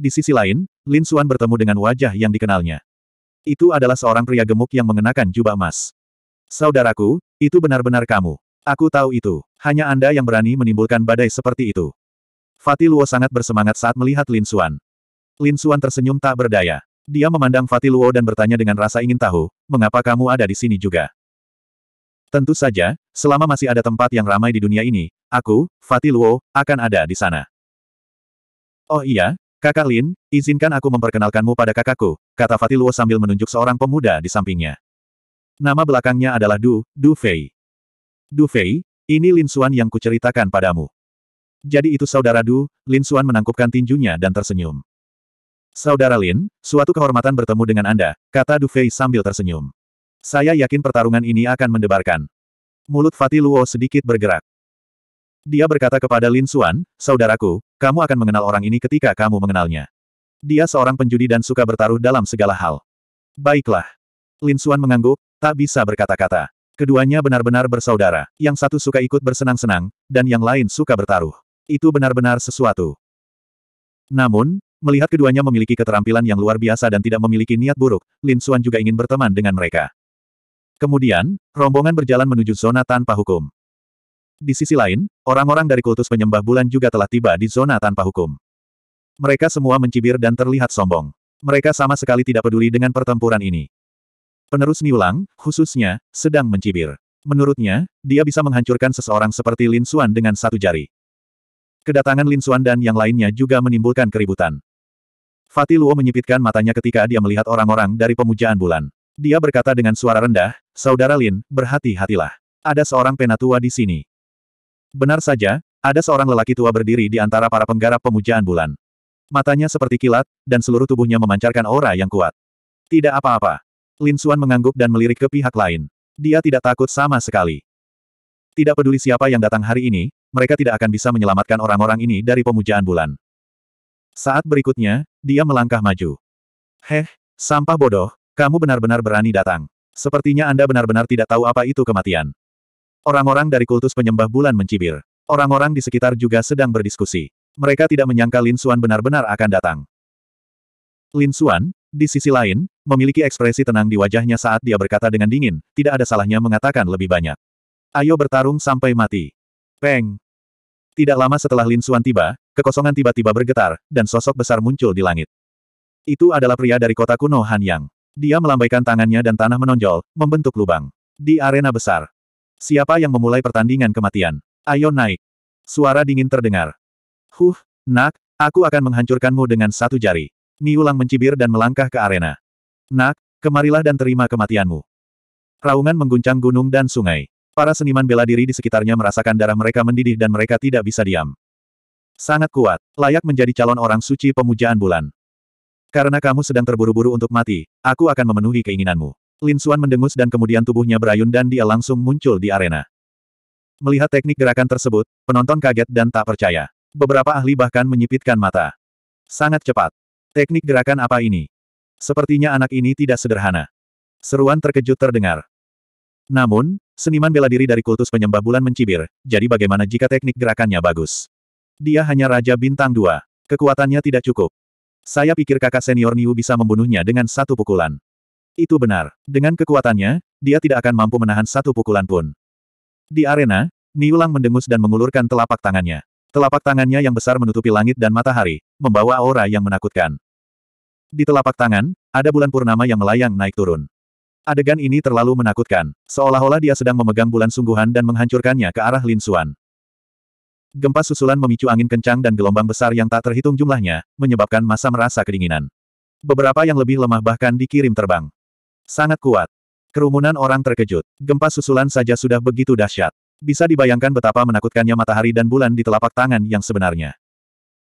Di sisi lain, Lin Xuan bertemu dengan wajah yang dikenalnya. Itu adalah seorang pria gemuk yang mengenakan jubah emas. Saudaraku, itu benar-benar kamu. Aku tahu itu. Hanya Anda yang berani menimbulkan badai seperti itu. Fatih Luo sangat bersemangat saat melihat Lin Xuan. Lin Xuan tersenyum tak berdaya. Dia memandang Fatih Luo dan bertanya dengan rasa ingin tahu, mengapa kamu ada di sini juga? Tentu saja, selama masih ada tempat yang ramai di dunia ini, aku, Fatih Luo, akan ada di sana. Oh iya, Kakak Lin, izinkan aku memperkenalkanmu pada kakakku, kata Fatiluo sambil menunjuk seorang pemuda di sampingnya. Nama belakangnya adalah Du, Du Fei. Du Fei, ini Lin Xuan yang kuceritakan padamu. Jadi itu saudara Du, Lin Xuan menangkupkan tinjunya dan tersenyum. Saudara Lin, suatu kehormatan bertemu dengan Anda, kata Du Fei sambil tersenyum. Saya yakin pertarungan ini akan mendebarkan. Mulut Fatiluo sedikit bergerak. Dia berkata kepada Lin Xuan, saudaraku, kamu akan mengenal orang ini ketika kamu mengenalnya. Dia seorang penjudi dan suka bertaruh dalam segala hal. Baiklah. Lin Xuan mengangguk, tak bisa berkata-kata. Keduanya benar-benar bersaudara, yang satu suka ikut bersenang-senang, dan yang lain suka bertaruh. Itu benar-benar sesuatu. Namun, melihat keduanya memiliki keterampilan yang luar biasa dan tidak memiliki niat buruk, Lin Xuan juga ingin berteman dengan mereka. Kemudian, rombongan berjalan menuju zona tanpa hukum. Di sisi lain, orang-orang dari kultus penyembah bulan juga telah tiba di zona tanpa hukum. Mereka semua mencibir dan terlihat sombong. Mereka sama sekali tidak peduli dengan pertempuran ini. Penerus Niulang, khususnya, sedang mencibir. Menurutnya, dia bisa menghancurkan seseorang seperti Lin Suan dengan satu jari. Kedatangan Lin Suan dan yang lainnya juga menimbulkan keributan. Fatih Luo menyipitkan matanya ketika dia melihat orang-orang dari pemujaan bulan. Dia berkata dengan suara rendah, Saudara Lin, berhati-hatilah. Ada seorang penatua di sini. Benar saja, ada seorang lelaki tua berdiri di antara para penggarap pemujaan bulan. Matanya seperti kilat, dan seluruh tubuhnya memancarkan aura yang kuat. Tidak apa-apa. Lin Suan mengangguk dan melirik ke pihak lain. Dia tidak takut sama sekali. Tidak peduli siapa yang datang hari ini, mereka tidak akan bisa menyelamatkan orang-orang ini dari pemujaan bulan. Saat berikutnya, dia melangkah maju. Heh, sampah bodoh, kamu benar-benar berani datang. Sepertinya Anda benar-benar tidak tahu apa itu kematian. Orang-orang dari kultus penyembah bulan mencibir. Orang-orang di sekitar juga sedang berdiskusi. Mereka tidak menyangka Lin Xuan benar-benar akan datang. Lin Xuan, di sisi lain, memiliki ekspresi tenang di wajahnya saat dia berkata dengan dingin, tidak ada salahnya mengatakan lebih banyak. Ayo bertarung sampai mati. Peng. Tidak lama setelah Lin Xuan tiba, kekosongan tiba-tiba bergetar, dan sosok besar muncul di langit. Itu adalah pria dari kota kuno Hanyang. Dia melambaikan tangannya dan tanah menonjol, membentuk lubang. Di arena besar, Siapa yang memulai pertandingan kematian? Ayo naik. Suara dingin terdengar. Huh, nak, aku akan menghancurkanmu dengan satu jari. Niulang mencibir dan melangkah ke arena. Nak, kemarilah dan terima kematianmu. Raungan mengguncang gunung dan sungai. Para seniman bela diri di sekitarnya merasakan darah mereka mendidih dan mereka tidak bisa diam. Sangat kuat, layak menjadi calon orang suci pemujaan bulan. Karena kamu sedang terburu-buru untuk mati, aku akan memenuhi keinginanmu. Lin Suan mendengus dan kemudian tubuhnya berayun dan dia langsung muncul di arena. Melihat teknik gerakan tersebut, penonton kaget dan tak percaya. Beberapa ahli bahkan menyipitkan mata. Sangat cepat. Teknik gerakan apa ini? Sepertinya anak ini tidak sederhana. Seruan terkejut terdengar. Namun, seniman bela diri dari kultus penyembah bulan mencibir, jadi bagaimana jika teknik gerakannya bagus? Dia hanya Raja Bintang dua. Kekuatannya tidak cukup. Saya pikir kakak senior Niu bisa membunuhnya dengan satu pukulan. Itu benar. Dengan kekuatannya, dia tidak akan mampu menahan satu pukulan pun. Di arena, Niulang mendengus dan mengulurkan telapak tangannya. Telapak tangannya yang besar menutupi langit dan matahari, membawa aura yang menakutkan. Di telapak tangan, ada bulan purnama yang melayang naik turun. Adegan ini terlalu menakutkan, seolah-olah dia sedang memegang bulan sungguhan dan menghancurkannya ke arah Lin Xuan. Gempa susulan memicu angin kencang dan gelombang besar yang tak terhitung jumlahnya, menyebabkan masa merasa kedinginan. Beberapa yang lebih lemah bahkan dikirim terbang. Sangat kuat. Kerumunan orang terkejut. Gempa susulan saja sudah begitu dahsyat. Bisa dibayangkan betapa menakutkannya matahari dan bulan di telapak tangan yang sebenarnya.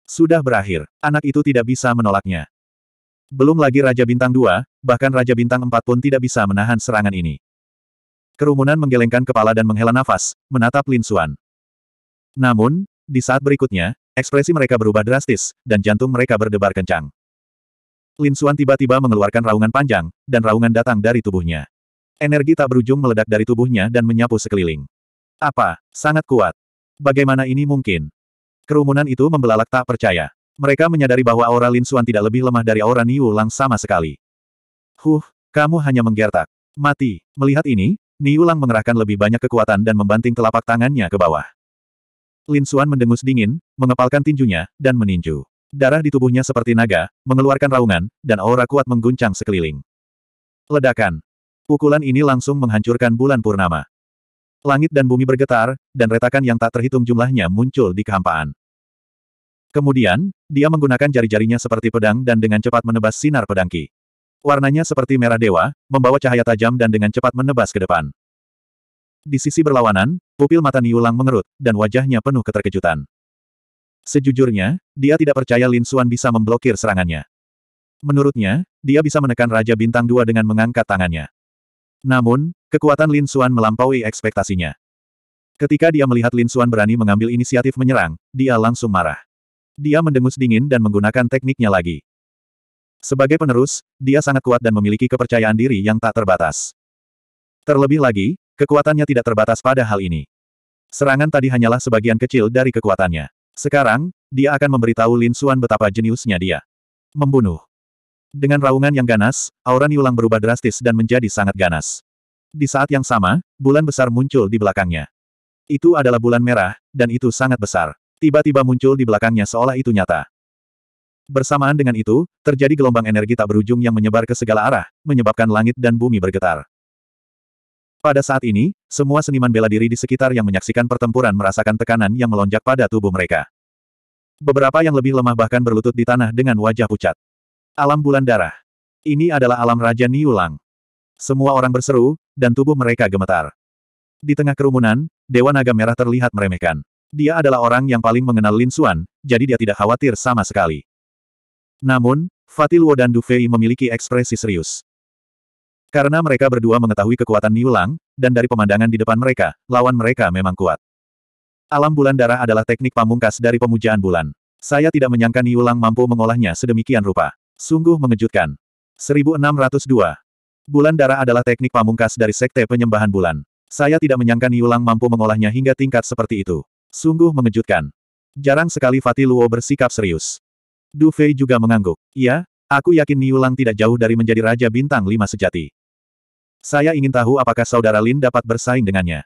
Sudah berakhir. Anak itu tidak bisa menolaknya. Belum lagi Raja Bintang 2, bahkan Raja Bintang 4 pun tidak bisa menahan serangan ini. Kerumunan menggelengkan kepala dan menghela nafas, menatap Lin Xuan. Namun, di saat berikutnya, ekspresi mereka berubah drastis, dan jantung mereka berdebar kencang. Lin Suan tiba-tiba mengeluarkan raungan panjang, dan raungan datang dari tubuhnya. Energi tak berujung meledak dari tubuhnya dan menyapu sekeliling. Apa? Sangat kuat. Bagaimana ini mungkin? Kerumunan itu membelalak tak percaya. Mereka menyadari bahwa aura Lin Suan tidak lebih lemah dari aura Niu Lang sama sekali. Huh, kamu hanya menggertak. Mati. Melihat ini, Niu Lang mengerahkan lebih banyak kekuatan dan membanting telapak tangannya ke bawah. Lin Suan mendengus dingin, mengepalkan tinjunya, dan meninju. Darah di tubuhnya seperti naga, mengeluarkan raungan, dan aura kuat mengguncang sekeliling. Ledakan. Pukulan ini langsung menghancurkan bulan purnama. Langit dan bumi bergetar, dan retakan yang tak terhitung jumlahnya muncul di kehampaan. Kemudian, dia menggunakan jari-jarinya seperti pedang dan dengan cepat menebas sinar pedangki. Warnanya seperti merah dewa, membawa cahaya tajam dan dengan cepat menebas ke depan. Di sisi berlawanan, pupil mata Niulang mengerut, dan wajahnya penuh keterkejutan. Sejujurnya, dia tidak percaya Lin Xuan bisa memblokir serangannya. Menurutnya, dia bisa menekan Raja Bintang Dua dengan mengangkat tangannya. Namun, kekuatan Lin Xuan melampaui ekspektasinya. Ketika dia melihat Lin Xuan berani mengambil inisiatif menyerang, dia langsung marah. Dia mendengus dingin dan menggunakan tekniknya lagi. Sebagai penerus, dia sangat kuat dan memiliki kepercayaan diri yang tak terbatas. Terlebih lagi, kekuatannya tidak terbatas pada hal ini. Serangan tadi hanyalah sebagian kecil dari kekuatannya. Sekarang, dia akan memberitahu Lin Xuan betapa jeniusnya dia. Membunuh. Dengan raungan yang ganas, aura Niulang berubah drastis dan menjadi sangat ganas. Di saat yang sama, bulan besar muncul di belakangnya. Itu adalah bulan merah, dan itu sangat besar. Tiba-tiba muncul di belakangnya seolah itu nyata. Bersamaan dengan itu, terjadi gelombang energi tak berujung yang menyebar ke segala arah, menyebabkan langit dan bumi bergetar. Pada saat ini, semua seniman bela diri di sekitar yang menyaksikan pertempuran merasakan tekanan yang melonjak pada tubuh mereka. Beberapa yang lebih lemah bahkan berlutut di tanah dengan wajah pucat. Alam bulan darah. Ini adalah alam Raja Niulang. Semua orang berseru, dan tubuh mereka gemetar. Di tengah kerumunan, Dewa Naga Merah terlihat meremehkan. Dia adalah orang yang paling mengenal Lin Xuan, jadi dia tidak khawatir sama sekali. Namun, Fatil Wo dan Dufei memiliki ekspresi serius. Karena mereka berdua mengetahui kekuatan Niulang, dan dari pemandangan di depan mereka, lawan mereka memang kuat. Alam bulan darah adalah teknik pamungkas dari pemujaan bulan. Saya tidak menyangka Niulang mampu mengolahnya sedemikian rupa. Sungguh mengejutkan. 1602. Bulan darah adalah teknik pamungkas dari sekte penyembahan bulan. Saya tidak menyangka Niulang mampu mengolahnya hingga tingkat seperti itu. Sungguh mengejutkan. Jarang sekali Fatih Luo bersikap serius. Du Fei juga mengangguk. Iya, aku yakin Niulang tidak jauh dari menjadi Raja Bintang Lima sejati. Saya ingin tahu apakah saudara Lin dapat bersaing dengannya.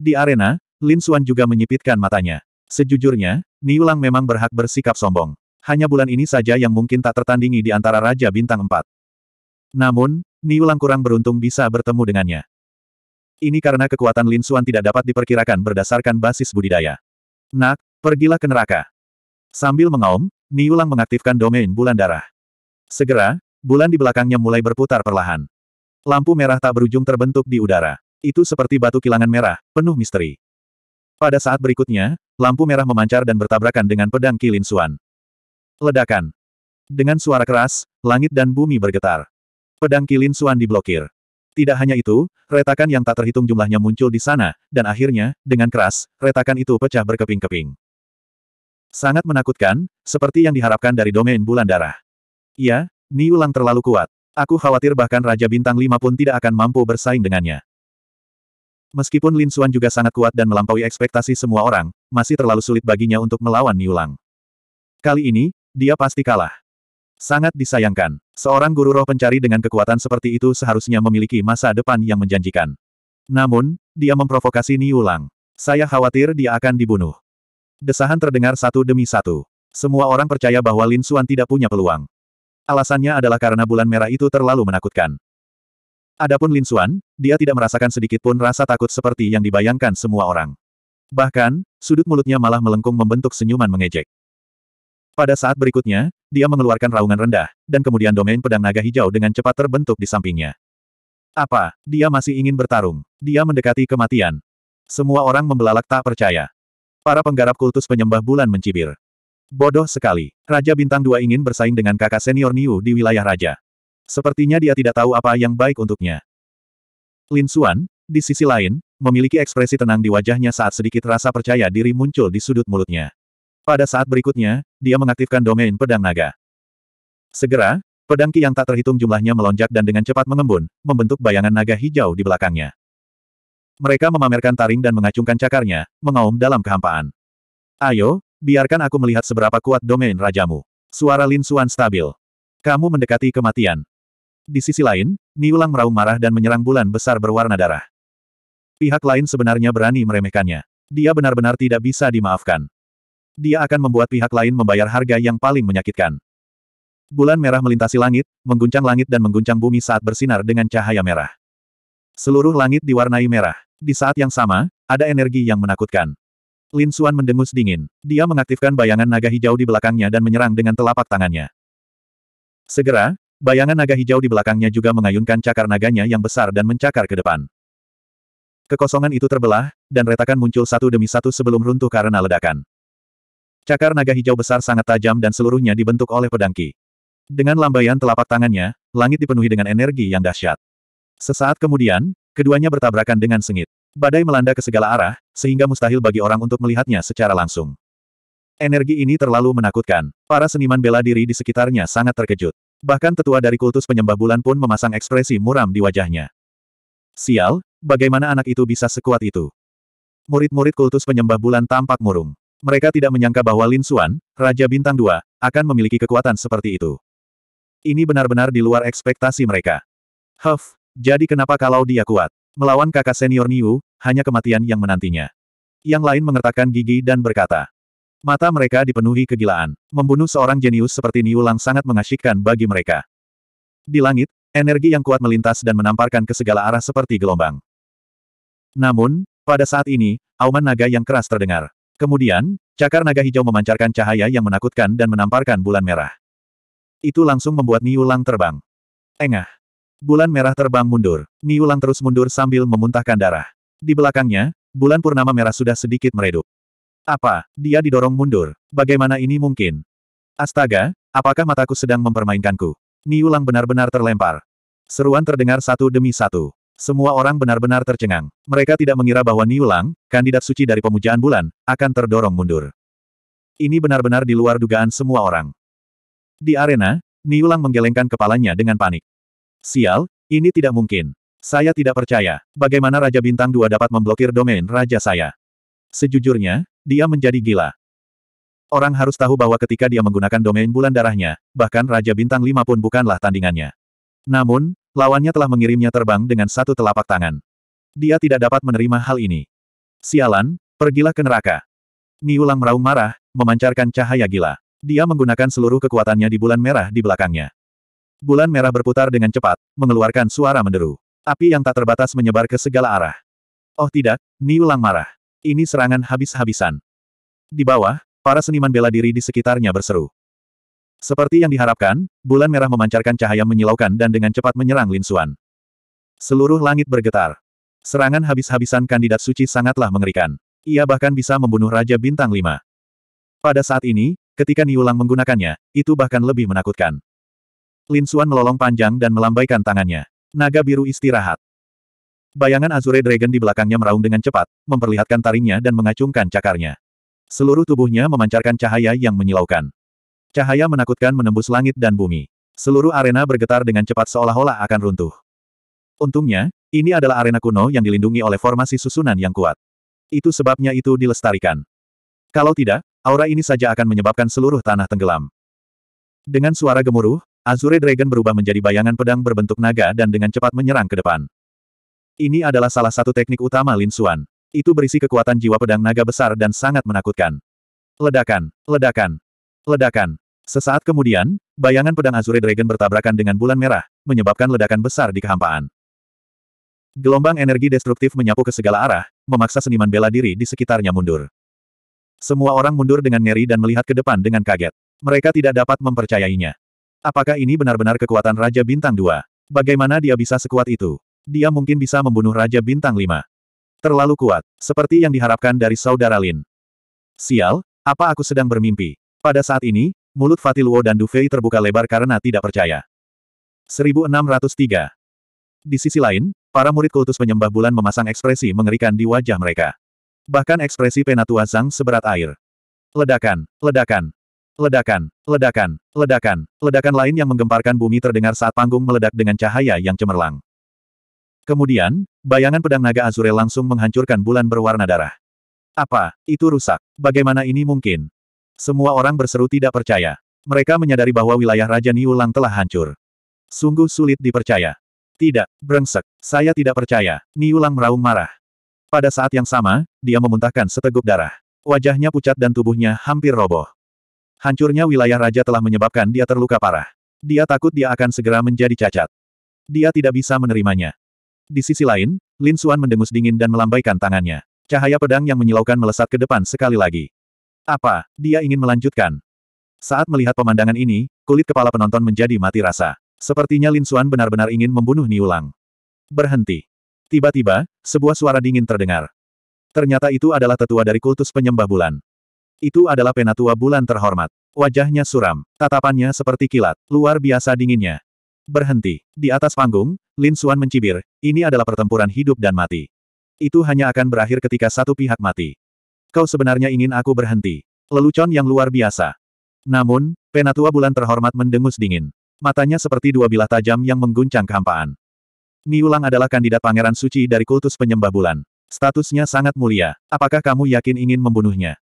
Di arena, Lin Xuan juga menyipitkan matanya. Sejujurnya, Niulang memang berhak bersikap sombong. Hanya bulan ini saja yang mungkin tak tertandingi di antara Raja Bintang empat. Namun, Niulang kurang beruntung bisa bertemu dengannya. Ini karena kekuatan Lin Xuan tidak dapat diperkirakan berdasarkan basis budidaya. Nak, pergilah ke neraka. Sambil mengaum, Niulang mengaktifkan domain bulan darah. Segera, bulan di belakangnya mulai berputar perlahan. Lampu merah tak berujung terbentuk di udara. Itu seperti batu kilangan merah, penuh misteri. Pada saat berikutnya, lampu merah memancar dan bertabrakan dengan pedang Kilin Suan. Ledakan. Dengan suara keras, langit dan bumi bergetar. Pedang Kilin Suan diblokir. Tidak hanya itu, retakan yang tak terhitung jumlahnya muncul di sana, dan akhirnya, dengan keras, retakan itu pecah berkeping-keping. Sangat menakutkan, seperti yang diharapkan dari domain bulan darah. Ya, Niulang terlalu kuat. Aku khawatir bahkan Raja Bintang Lima pun tidak akan mampu bersaing dengannya. Meskipun Lin Xuan juga sangat kuat dan melampaui ekspektasi semua orang, masih terlalu sulit baginya untuk melawan Niulang. Kali ini, dia pasti kalah. Sangat disayangkan. Seorang guru roh pencari dengan kekuatan seperti itu seharusnya memiliki masa depan yang menjanjikan. Namun, dia memprovokasi Niulang. Saya khawatir dia akan dibunuh. Desahan terdengar satu demi satu. Semua orang percaya bahwa Lin Xuan tidak punya peluang. Alasannya adalah karena bulan merah itu terlalu menakutkan. Adapun Lin Xuan, dia tidak merasakan sedikit pun rasa takut seperti yang dibayangkan semua orang. Bahkan, sudut mulutnya malah melengkung membentuk senyuman mengejek. Pada saat berikutnya, dia mengeluarkan raungan rendah, dan kemudian domain pedang naga hijau dengan cepat terbentuk di sampingnya. Apa, dia masih ingin bertarung? Dia mendekati kematian. Semua orang membelalak tak percaya. Para penggarap kultus penyembah bulan mencibir. Bodoh sekali. Raja Bintang dua ingin bersaing dengan kakak senior Niu di wilayah Raja. Sepertinya dia tidak tahu apa yang baik untuknya. Lin Xuan, di sisi lain, memiliki ekspresi tenang di wajahnya saat sedikit rasa percaya diri muncul di sudut mulutnya. Pada saat berikutnya, dia mengaktifkan domain pedang naga. Segera, pedang ki yang tak terhitung jumlahnya melonjak dan dengan cepat mengembun, membentuk bayangan naga hijau di belakangnya. Mereka memamerkan taring dan mengacungkan cakarnya, mengaum dalam kehampaan. Ayo, Biarkan aku melihat seberapa kuat domain rajamu. Suara Lin Xuan stabil. Kamu mendekati kematian. Di sisi lain, Niulang meraung marah dan menyerang bulan besar berwarna darah. Pihak lain sebenarnya berani meremehkannya. Dia benar-benar tidak bisa dimaafkan. Dia akan membuat pihak lain membayar harga yang paling menyakitkan. Bulan merah melintasi langit, mengguncang langit dan mengguncang bumi saat bersinar dengan cahaya merah. Seluruh langit diwarnai merah. Di saat yang sama, ada energi yang menakutkan. Lin Suan mendengus dingin. Dia mengaktifkan bayangan naga hijau di belakangnya dan menyerang dengan telapak tangannya. Segera, bayangan naga hijau di belakangnya juga mengayunkan cakar naganya yang besar dan mencakar ke depan. Kekosongan itu terbelah, dan retakan muncul satu demi satu sebelum runtuh karena ledakan. Cakar naga hijau besar sangat tajam dan seluruhnya dibentuk oleh pedangki. Dengan lambaian telapak tangannya, langit dipenuhi dengan energi yang dahsyat. Sesaat kemudian, keduanya bertabrakan dengan sengit. Badai melanda ke segala arah, sehingga mustahil bagi orang untuk melihatnya secara langsung. Energi ini terlalu menakutkan. Para seniman bela diri di sekitarnya sangat terkejut. Bahkan tetua dari kultus penyembah bulan pun memasang ekspresi muram di wajahnya. Sial, bagaimana anak itu bisa sekuat itu? Murid-murid kultus penyembah bulan tampak murung. Mereka tidak menyangka bahwa Lin Suan, Raja Bintang Dua, akan memiliki kekuatan seperti itu. Ini benar-benar di luar ekspektasi mereka. Huff, jadi kenapa kalau dia kuat? Melawan kakak senior Niu, hanya kematian yang menantinya. Yang lain mengertakkan gigi dan berkata. Mata mereka dipenuhi kegilaan. Membunuh seorang jenius seperti Niu Lang sangat mengasyikkan bagi mereka. Di langit, energi yang kuat melintas dan menamparkan ke segala arah seperti gelombang. Namun, pada saat ini, auman naga yang keras terdengar. Kemudian, cakar naga hijau memancarkan cahaya yang menakutkan dan menamparkan bulan merah. Itu langsung membuat Niu Lang terbang. Engah. Bulan merah terbang mundur. Niulang terus mundur sambil memuntahkan darah. Di belakangnya, bulan purnama merah sudah sedikit meredup. Apa? Dia didorong mundur. Bagaimana ini mungkin? Astaga, apakah mataku sedang mempermainkanku? Niulang benar-benar terlempar. Seruan terdengar satu demi satu. Semua orang benar-benar tercengang. Mereka tidak mengira bahwa Niulang, kandidat suci dari pemujaan bulan, akan terdorong mundur. Ini benar-benar di luar dugaan semua orang. Di arena, Niulang menggelengkan kepalanya dengan panik. Sial, ini tidak mungkin. Saya tidak percaya. Bagaimana Raja Bintang Dua dapat memblokir domain Raja saya? Sejujurnya, dia menjadi gila. Orang harus tahu bahwa ketika dia menggunakan domain bulan darahnya, bahkan Raja Bintang Lima pun bukanlah tandingannya. Namun, lawannya telah mengirimnya terbang dengan satu telapak tangan. Dia tidak dapat menerima hal ini. Sialan, pergilah ke neraka. Niulang meraung marah, memancarkan cahaya gila. Dia menggunakan seluruh kekuatannya di bulan merah di belakangnya. Bulan merah berputar dengan cepat, mengeluarkan suara menderu. Api yang tak terbatas menyebar ke segala arah. Oh tidak, Niulang marah. Ini serangan habis-habisan. Di bawah, para seniman bela diri di sekitarnya berseru. Seperti yang diharapkan, bulan merah memancarkan cahaya menyilaukan dan dengan cepat menyerang Lin Xuan. Seluruh langit bergetar. Serangan habis-habisan kandidat suci sangatlah mengerikan. Ia bahkan bisa membunuh Raja Bintang 5. Pada saat ini, ketika Niulang menggunakannya, itu bahkan lebih menakutkan. Lin Suan melolong panjang dan melambaikan tangannya. Naga biru istirahat. Bayangan Azure Dragon di belakangnya meraung dengan cepat, memperlihatkan taringnya dan mengacungkan cakarnya. Seluruh tubuhnya memancarkan cahaya yang menyilaukan. Cahaya menakutkan menembus langit dan bumi. Seluruh arena bergetar dengan cepat seolah-olah akan runtuh. Untungnya, ini adalah arena kuno yang dilindungi oleh formasi susunan yang kuat. Itu sebabnya itu dilestarikan. Kalau tidak, aura ini saja akan menyebabkan seluruh tanah tenggelam. Dengan suara gemuruh, Azure Dragon berubah menjadi bayangan pedang berbentuk naga dan dengan cepat menyerang ke depan. Ini adalah salah satu teknik utama Lin Xuan. Itu berisi kekuatan jiwa pedang naga besar dan sangat menakutkan. Ledakan, ledakan, ledakan. Sesaat kemudian, bayangan pedang Azure Dragon bertabrakan dengan bulan merah, menyebabkan ledakan besar di kehampaan. Gelombang energi destruktif menyapu ke segala arah, memaksa seniman bela diri di sekitarnya mundur. Semua orang mundur dengan ngeri dan melihat ke depan dengan kaget. Mereka tidak dapat mempercayainya. Apakah ini benar-benar kekuatan Raja Bintang 2? Bagaimana dia bisa sekuat itu? Dia mungkin bisa membunuh Raja Bintang 5. Terlalu kuat, seperti yang diharapkan dari saudara Lin. Sial, apa aku sedang bermimpi? Pada saat ini, mulut Fatiluo dan Dufei terbuka lebar karena tidak percaya. 1603 Di sisi lain, para murid kultus penyembah bulan memasang ekspresi mengerikan di wajah mereka. Bahkan ekspresi Penatua Zhang seberat air. Ledakan, ledakan, Ledakan, ledakan, ledakan, ledakan lain yang menggemparkan bumi terdengar saat panggung meledak dengan cahaya yang cemerlang. Kemudian, bayangan pedang naga Azure langsung menghancurkan bulan berwarna darah. Apa, itu rusak? Bagaimana ini mungkin? Semua orang berseru tidak percaya. Mereka menyadari bahwa wilayah Raja Niulang telah hancur. Sungguh sulit dipercaya. Tidak, brengsek, saya tidak percaya. Niulang meraung marah. Pada saat yang sama, dia memuntahkan seteguk darah. Wajahnya pucat dan tubuhnya hampir roboh. Hancurnya wilayah raja telah menyebabkan dia terluka parah. Dia takut dia akan segera menjadi cacat. Dia tidak bisa menerimanya. Di sisi lain, Lin Xuan mendengus dingin dan melambaikan tangannya. Cahaya pedang yang menyilaukan melesat ke depan sekali lagi. Apa, dia ingin melanjutkan? Saat melihat pemandangan ini, kulit kepala penonton menjadi mati rasa. Sepertinya Lin Xuan benar-benar ingin membunuh Niulang. Berhenti. Tiba-tiba, sebuah suara dingin terdengar. Ternyata itu adalah tetua dari kultus penyembah bulan. Itu adalah penatua bulan terhormat. Wajahnya suram, tatapannya seperti kilat, luar biasa dinginnya. Berhenti. Di atas panggung, Lin Suan mencibir, ini adalah pertempuran hidup dan mati. Itu hanya akan berakhir ketika satu pihak mati. Kau sebenarnya ingin aku berhenti. Lelucon yang luar biasa. Namun, penatua bulan terhormat mendengus dingin. Matanya seperti dua bilah tajam yang mengguncang kehampaan. Niulang adalah kandidat pangeran suci dari kultus penyembah bulan. Statusnya sangat mulia. Apakah kamu yakin ingin membunuhnya?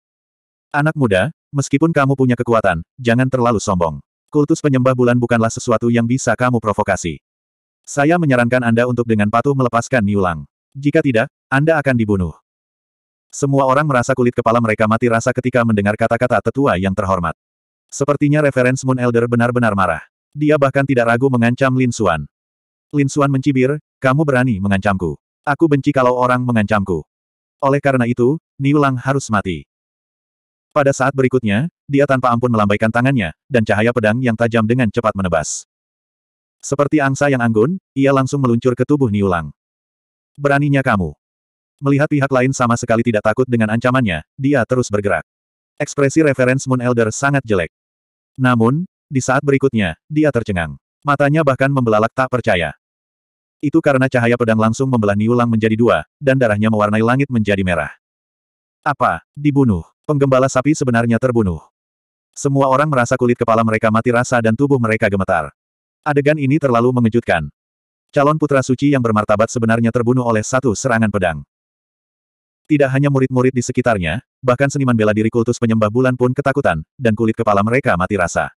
Anak muda, meskipun kamu punya kekuatan, jangan terlalu sombong. Kultus penyembah bulan bukanlah sesuatu yang bisa kamu provokasi. Saya menyarankan Anda untuk dengan patuh melepaskan Niulang. Jika tidak, Anda akan dibunuh. Semua orang merasa kulit kepala mereka mati rasa ketika mendengar kata-kata tetua yang terhormat. Sepertinya referens Moon Elder benar-benar marah. Dia bahkan tidak ragu mengancam Lin Suan. Lin Suan mencibir, kamu berani mengancamku. Aku benci kalau orang mengancamku. Oleh karena itu, Niulang harus mati. Pada saat berikutnya, dia tanpa ampun melambaikan tangannya, dan cahaya pedang yang tajam dengan cepat menebas. Seperti angsa yang anggun, ia langsung meluncur ke tubuh Niulang. Beraninya kamu. Melihat pihak lain sama sekali tidak takut dengan ancamannya, dia terus bergerak. Ekspresi reference Moon Elder sangat jelek. Namun, di saat berikutnya, dia tercengang. Matanya bahkan membelalak tak percaya. Itu karena cahaya pedang langsung membelah Niulang menjadi dua, dan darahnya mewarnai langit menjadi merah. Apa? Dibunuh. Penggembala sapi sebenarnya terbunuh. Semua orang merasa kulit kepala mereka mati rasa dan tubuh mereka gemetar. Adegan ini terlalu mengejutkan. Calon putra suci yang bermartabat sebenarnya terbunuh oleh satu serangan pedang. Tidak hanya murid-murid di sekitarnya, bahkan seniman bela diri kultus penyembah bulan pun ketakutan, dan kulit kepala mereka mati rasa.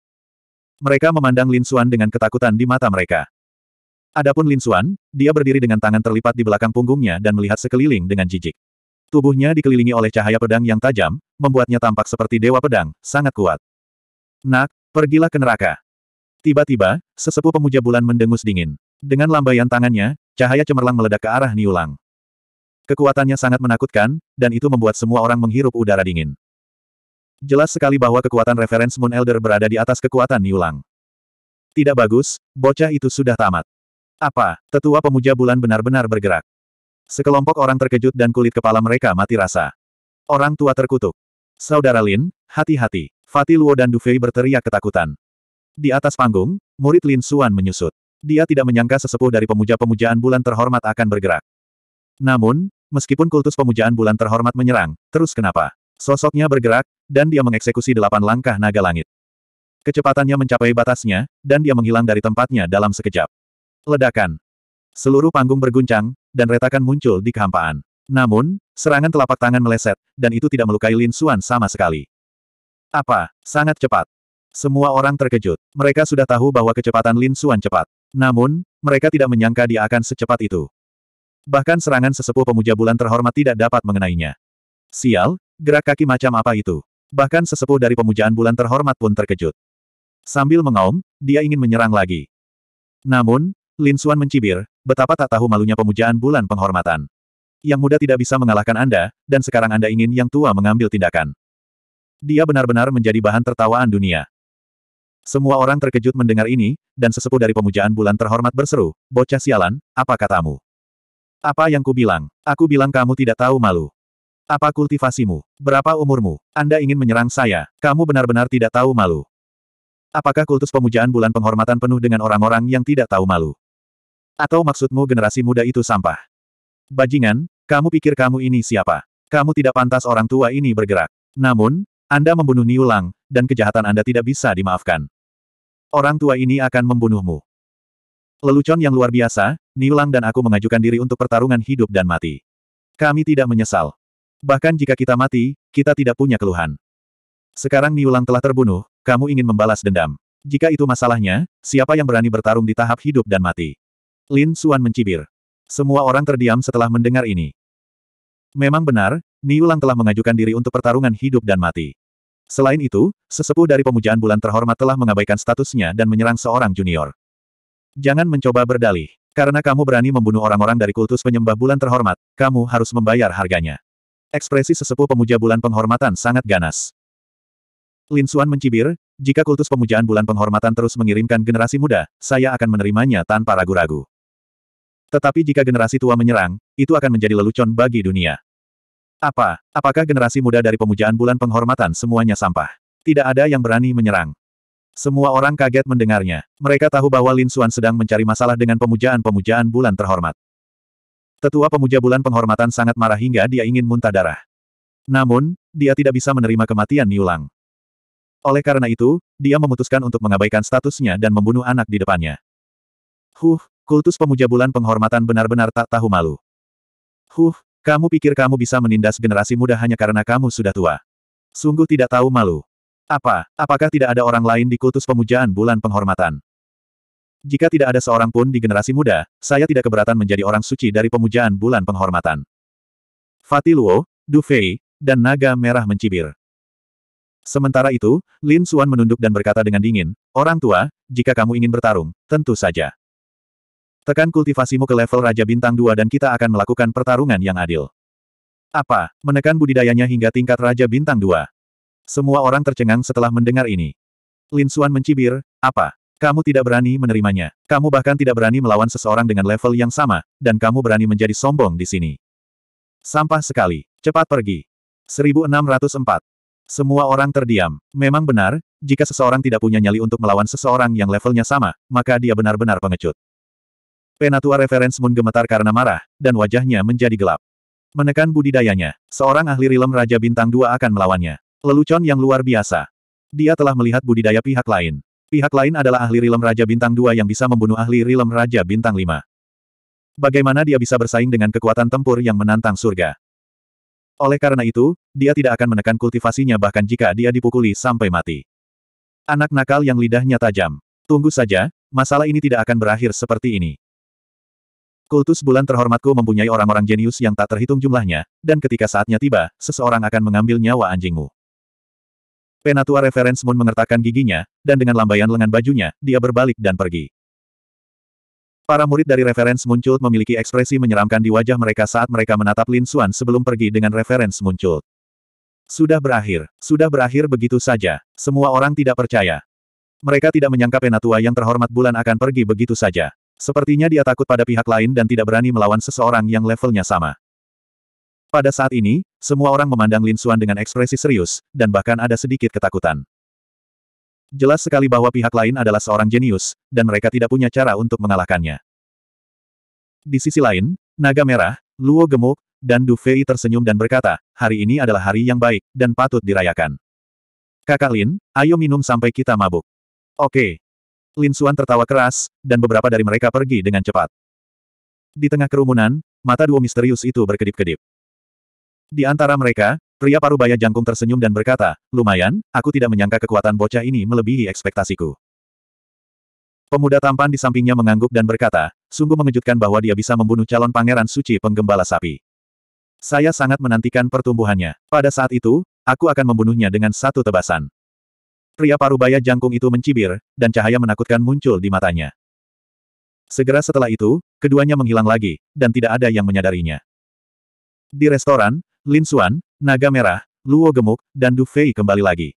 Mereka memandang Lin Xuan dengan ketakutan di mata mereka. Adapun Lin Xuan, dia berdiri dengan tangan terlipat di belakang punggungnya dan melihat sekeliling dengan jijik. Tubuhnya dikelilingi oleh cahaya pedang yang tajam, membuatnya tampak seperti dewa pedang, sangat kuat. Nak, pergilah ke neraka. Tiba-tiba, sesepuh pemuja bulan mendengus dingin. Dengan lambaian tangannya, cahaya cemerlang meledak ke arah Niulang. Kekuatannya sangat menakutkan, dan itu membuat semua orang menghirup udara dingin. Jelas sekali bahwa kekuatan reference Moon Elder berada di atas kekuatan Niulang. Tidak bagus, bocah itu sudah tamat. Apa, tetua pemuja bulan benar-benar bergerak. Sekelompok orang terkejut dan kulit kepala mereka mati rasa. Orang tua terkutuk. Saudara Lin, hati-hati. Fatih Luo dan Dufei berteriak ketakutan. Di atas panggung, murid Lin Suan menyusut. Dia tidak menyangka sesepuh dari pemuja-pemujaan bulan terhormat akan bergerak. Namun, meskipun kultus pemujaan bulan terhormat menyerang, terus kenapa? Sosoknya bergerak, dan dia mengeksekusi delapan langkah naga langit. Kecepatannya mencapai batasnya, dan dia menghilang dari tempatnya dalam sekejap. Ledakan. Seluruh panggung berguncang, dan retakan muncul di kehampaan. Namun, serangan telapak tangan meleset, dan itu tidak melukai Lin Xuan sama sekali. Apa? Sangat cepat. Semua orang terkejut. Mereka sudah tahu bahwa kecepatan Lin Xuan cepat. Namun, mereka tidak menyangka dia akan secepat itu. Bahkan serangan sesepuh pemuja bulan terhormat tidak dapat mengenainya. Sial, gerak kaki macam apa itu? Bahkan sesepuh dari pemujaan bulan terhormat pun terkejut. Sambil mengaum, dia ingin menyerang lagi. Namun, Lin Suan mencibir, betapa tak tahu malunya pemujaan bulan penghormatan. Yang muda tidak bisa mengalahkan Anda, dan sekarang Anda ingin yang tua mengambil tindakan. Dia benar-benar menjadi bahan tertawaan dunia. Semua orang terkejut mendengar ini, dan sesepuh dari pemujaan bulan terhormat berseru, Bocah sialan, apa katamu? Apa yang kubilang? Aku bilang kamu tidak tahu malu. Apa kultivasimu? Berapa umurmu? Anda ingin menyerang saya? Kamu benar-benar tidak tahu malu. Apakah kultus pemujaan bulan penghormatan penuh dengan orang-orang yang tidak tahu malu? Atau maksudmu generasi muda itu sampah? Bajingan, kamu pikir kamu ini siapa? Kamu tidak pantas orang tua ini bergerak. Namun, Anda membunuh Niulang, dan kejahatan Anda tidak bisa dimaafkan. Orang tua ini akan membunuhmu. Lelucon yang luar biasa, Niulang dan aku mengajukan diri untuk pertarungan hidup dan mati. Kami tidak menyesal. Bahkan jika kita mati, kita tidak punya keluhan. Sekarang Niulang telah terbunuh, kamu ingin membalas dendam. Jika itu masalahnya, siapa yang berani bertarung di tahap hidup dan mati? Lin Suan mencibir. Semua orang terdiam setelah mendengar ini. Memang benar, Niulang telah mengajukan diri untuk pertarungan hidup dan mati. Selain itu, sesepuh dari pemujaan bulan terhormat telah mengabaikan statusnya dan menyerang seorang junior. Jangan mencoba berdalih. Karena kamu berani membunuh orang-orang dari kultus penyembah bulan terhormat, kamu harus membayar harganya. Ekspresi sesepuh pemuja bulan penghormatan sangat ganas. Lin Suan mencibir, jika kultus pemujaan bulan penghormatan terus mengirimkan generasi muda, saya akan menerimanya tanpa ragu-ragu. Tetapi jika generasi tua menyerang, itu akan menjadi lelucon bagi dunia. Apa? Apakah generasi muda dari pemujaan bulan penghormatan semuanya sampah? Tidak ada yang berani menyerang. Semua orang kaget mendengarnya. Mereka tahu bahwa Lin Suan sedang mencari masalah dengan pemujaan-pemujaan bulan terhormat. Tetua pemuja bulan penghormatan sangat marah hingga dia ingin muntah darah. Namun, dia tidak bisa menerima kematian Niulang. Oleh karena itu, dia memutuskan untuk mengabaikan statusnya dan membunuh anak di depannya. Huh, Kultus pemuja bulan penghormatan benar-benar tak tahu malu. Huh, kamu pikir kamu bisa menindas generasi muda hanya karena kamu sudah tua. Sungguh tidak tahu malu. Apa, apakah tidak ada orang lain di kultus pemujaan bulan penghormatan? Jika tidak ada seorang pun di generasi muda, saya tidak keberatan menjadi orang suci dari pemujaan bulan penghormatan. Fatiluo, Fei, dan naga merah mencibir. Sementara itu, Lin Suan menunduk dan berkata dengan dingin, Orang tua, jika kamu ingin bertarung, tentu saja. Tekan kultivasimu ke level Raja Bintang 2 dan kita akan melakukan pertarungan yang adil. Apa? Menekan budidayanya hingga tingkat Raja Bintang 2. Semua orang tercengang setelah mendengar ini. Lin Xuan mencibir, apa? Kamu tidak berani menerimanya. Kamu bahkan tidak berani melawan seseorang dengan level yang sama, dan kamu berani menjadi sombong di sini. Sampah sekali. Cepat pergi. 1604. Semua orang terdiam. Memang benar, jika seseorang tidak punya nyali untuk melawan seseorang yang levelnya sama, maka dia benar-benar pengecut. Penatua reference Moon gemetar karena marah, dan wajahnya menjadi gelap. Menekan budidayanya, seorang ahli rilem Raja Bintang dua akan melawannya. Lelucon yang luar biasa. Dia telah melihat budidaya pihak lain. Pihak lain adalah ahli rilem Raja Bintang dua yang bisa membunuh ahli rilem Raja Bintang lima. Bagaimana dia bisa bersaing dengan kekuatan tempur yang menantang surga? Oleh karena itu, dia tidak akan menekan kultivasinya bahkan jika dia dipukuli sampai mati. Anak nakal yang lidahnya tajam. Tunggu saja, masalah ini tidak akan berakhir seperti ini. Kultus bulan terhormatku mempunyai orang-orang jenius yang tak terhitung jumlahnya, dan ketika saatnya tiba, seseorang akan mengambil nyawa anjingmu. Penatua Referens Moon mengertakkan giginya, dan dengan lambaian lengan bajunya, dia berbalik dan pergi. Para murid dari Referens Muncul memiliki ekspresi menyeramkan di wajah mereka saat mereka menatap Lin Xuan sebelum pergi dengan Referens Muncul. Sudah berakhir, sudah berakhir begitu saja. Semua orang tidak percaya. Mereka tidak menyangka penatua yang terhormat bulan akan pergi begitu saja. Sepertinya dia takut pada pihak lain dan tidak berani melawan seseorang yang levelnya sama. Pada saat ini, semua orang memandang Lin Xuan dengan ekspresi serius, dan bahkan ada sedikit ketakutan. Jelas sekali bahwa pihak lain adalah seorang jenius, dan mereka tidak punya cara untuk mengalahkannya. Di sisi lain, Naga Merah, Luo Gemuk, dan Du Fei tersenyum dan berkata, hari ini adalah hari yang baik, dan patut dirayakan. Kakak Lin, ayo minum sampai kita mabuk. Oke. Lin Suan tertawa keras, dan beberapa dari mereka pergi dengan cepat. Di tengah kerumunan, mata duo misterius itu berkedip-kedip. Di antara mereka, pria parubaya jangkung tersenyum dan berkata, Lumayan, aku tidak menyangka kekuatan bocah ini melebihi ekspektasiku. Pemuda tampan di sampingnya mengangguk dan berkata, sungguh mengejutkan bahwa dia bisa membunuh calon pangeran suci penggembala sapi. Saya sangat menantikan pertumbuhannya. Pada saat itu, aku akan membunuhnya dengan satu tebasan. Pria parubaya jangkung itu mencibir, dan cahaya menakutkan muncul di matanya. Segera setelah itu, keduanya menghilang lagi, dan tidak ada yang menyadarinya. Di restoran, Lin Xuan, Naga Merah, Luo Gemuk, dan Du Fei kembali lagi.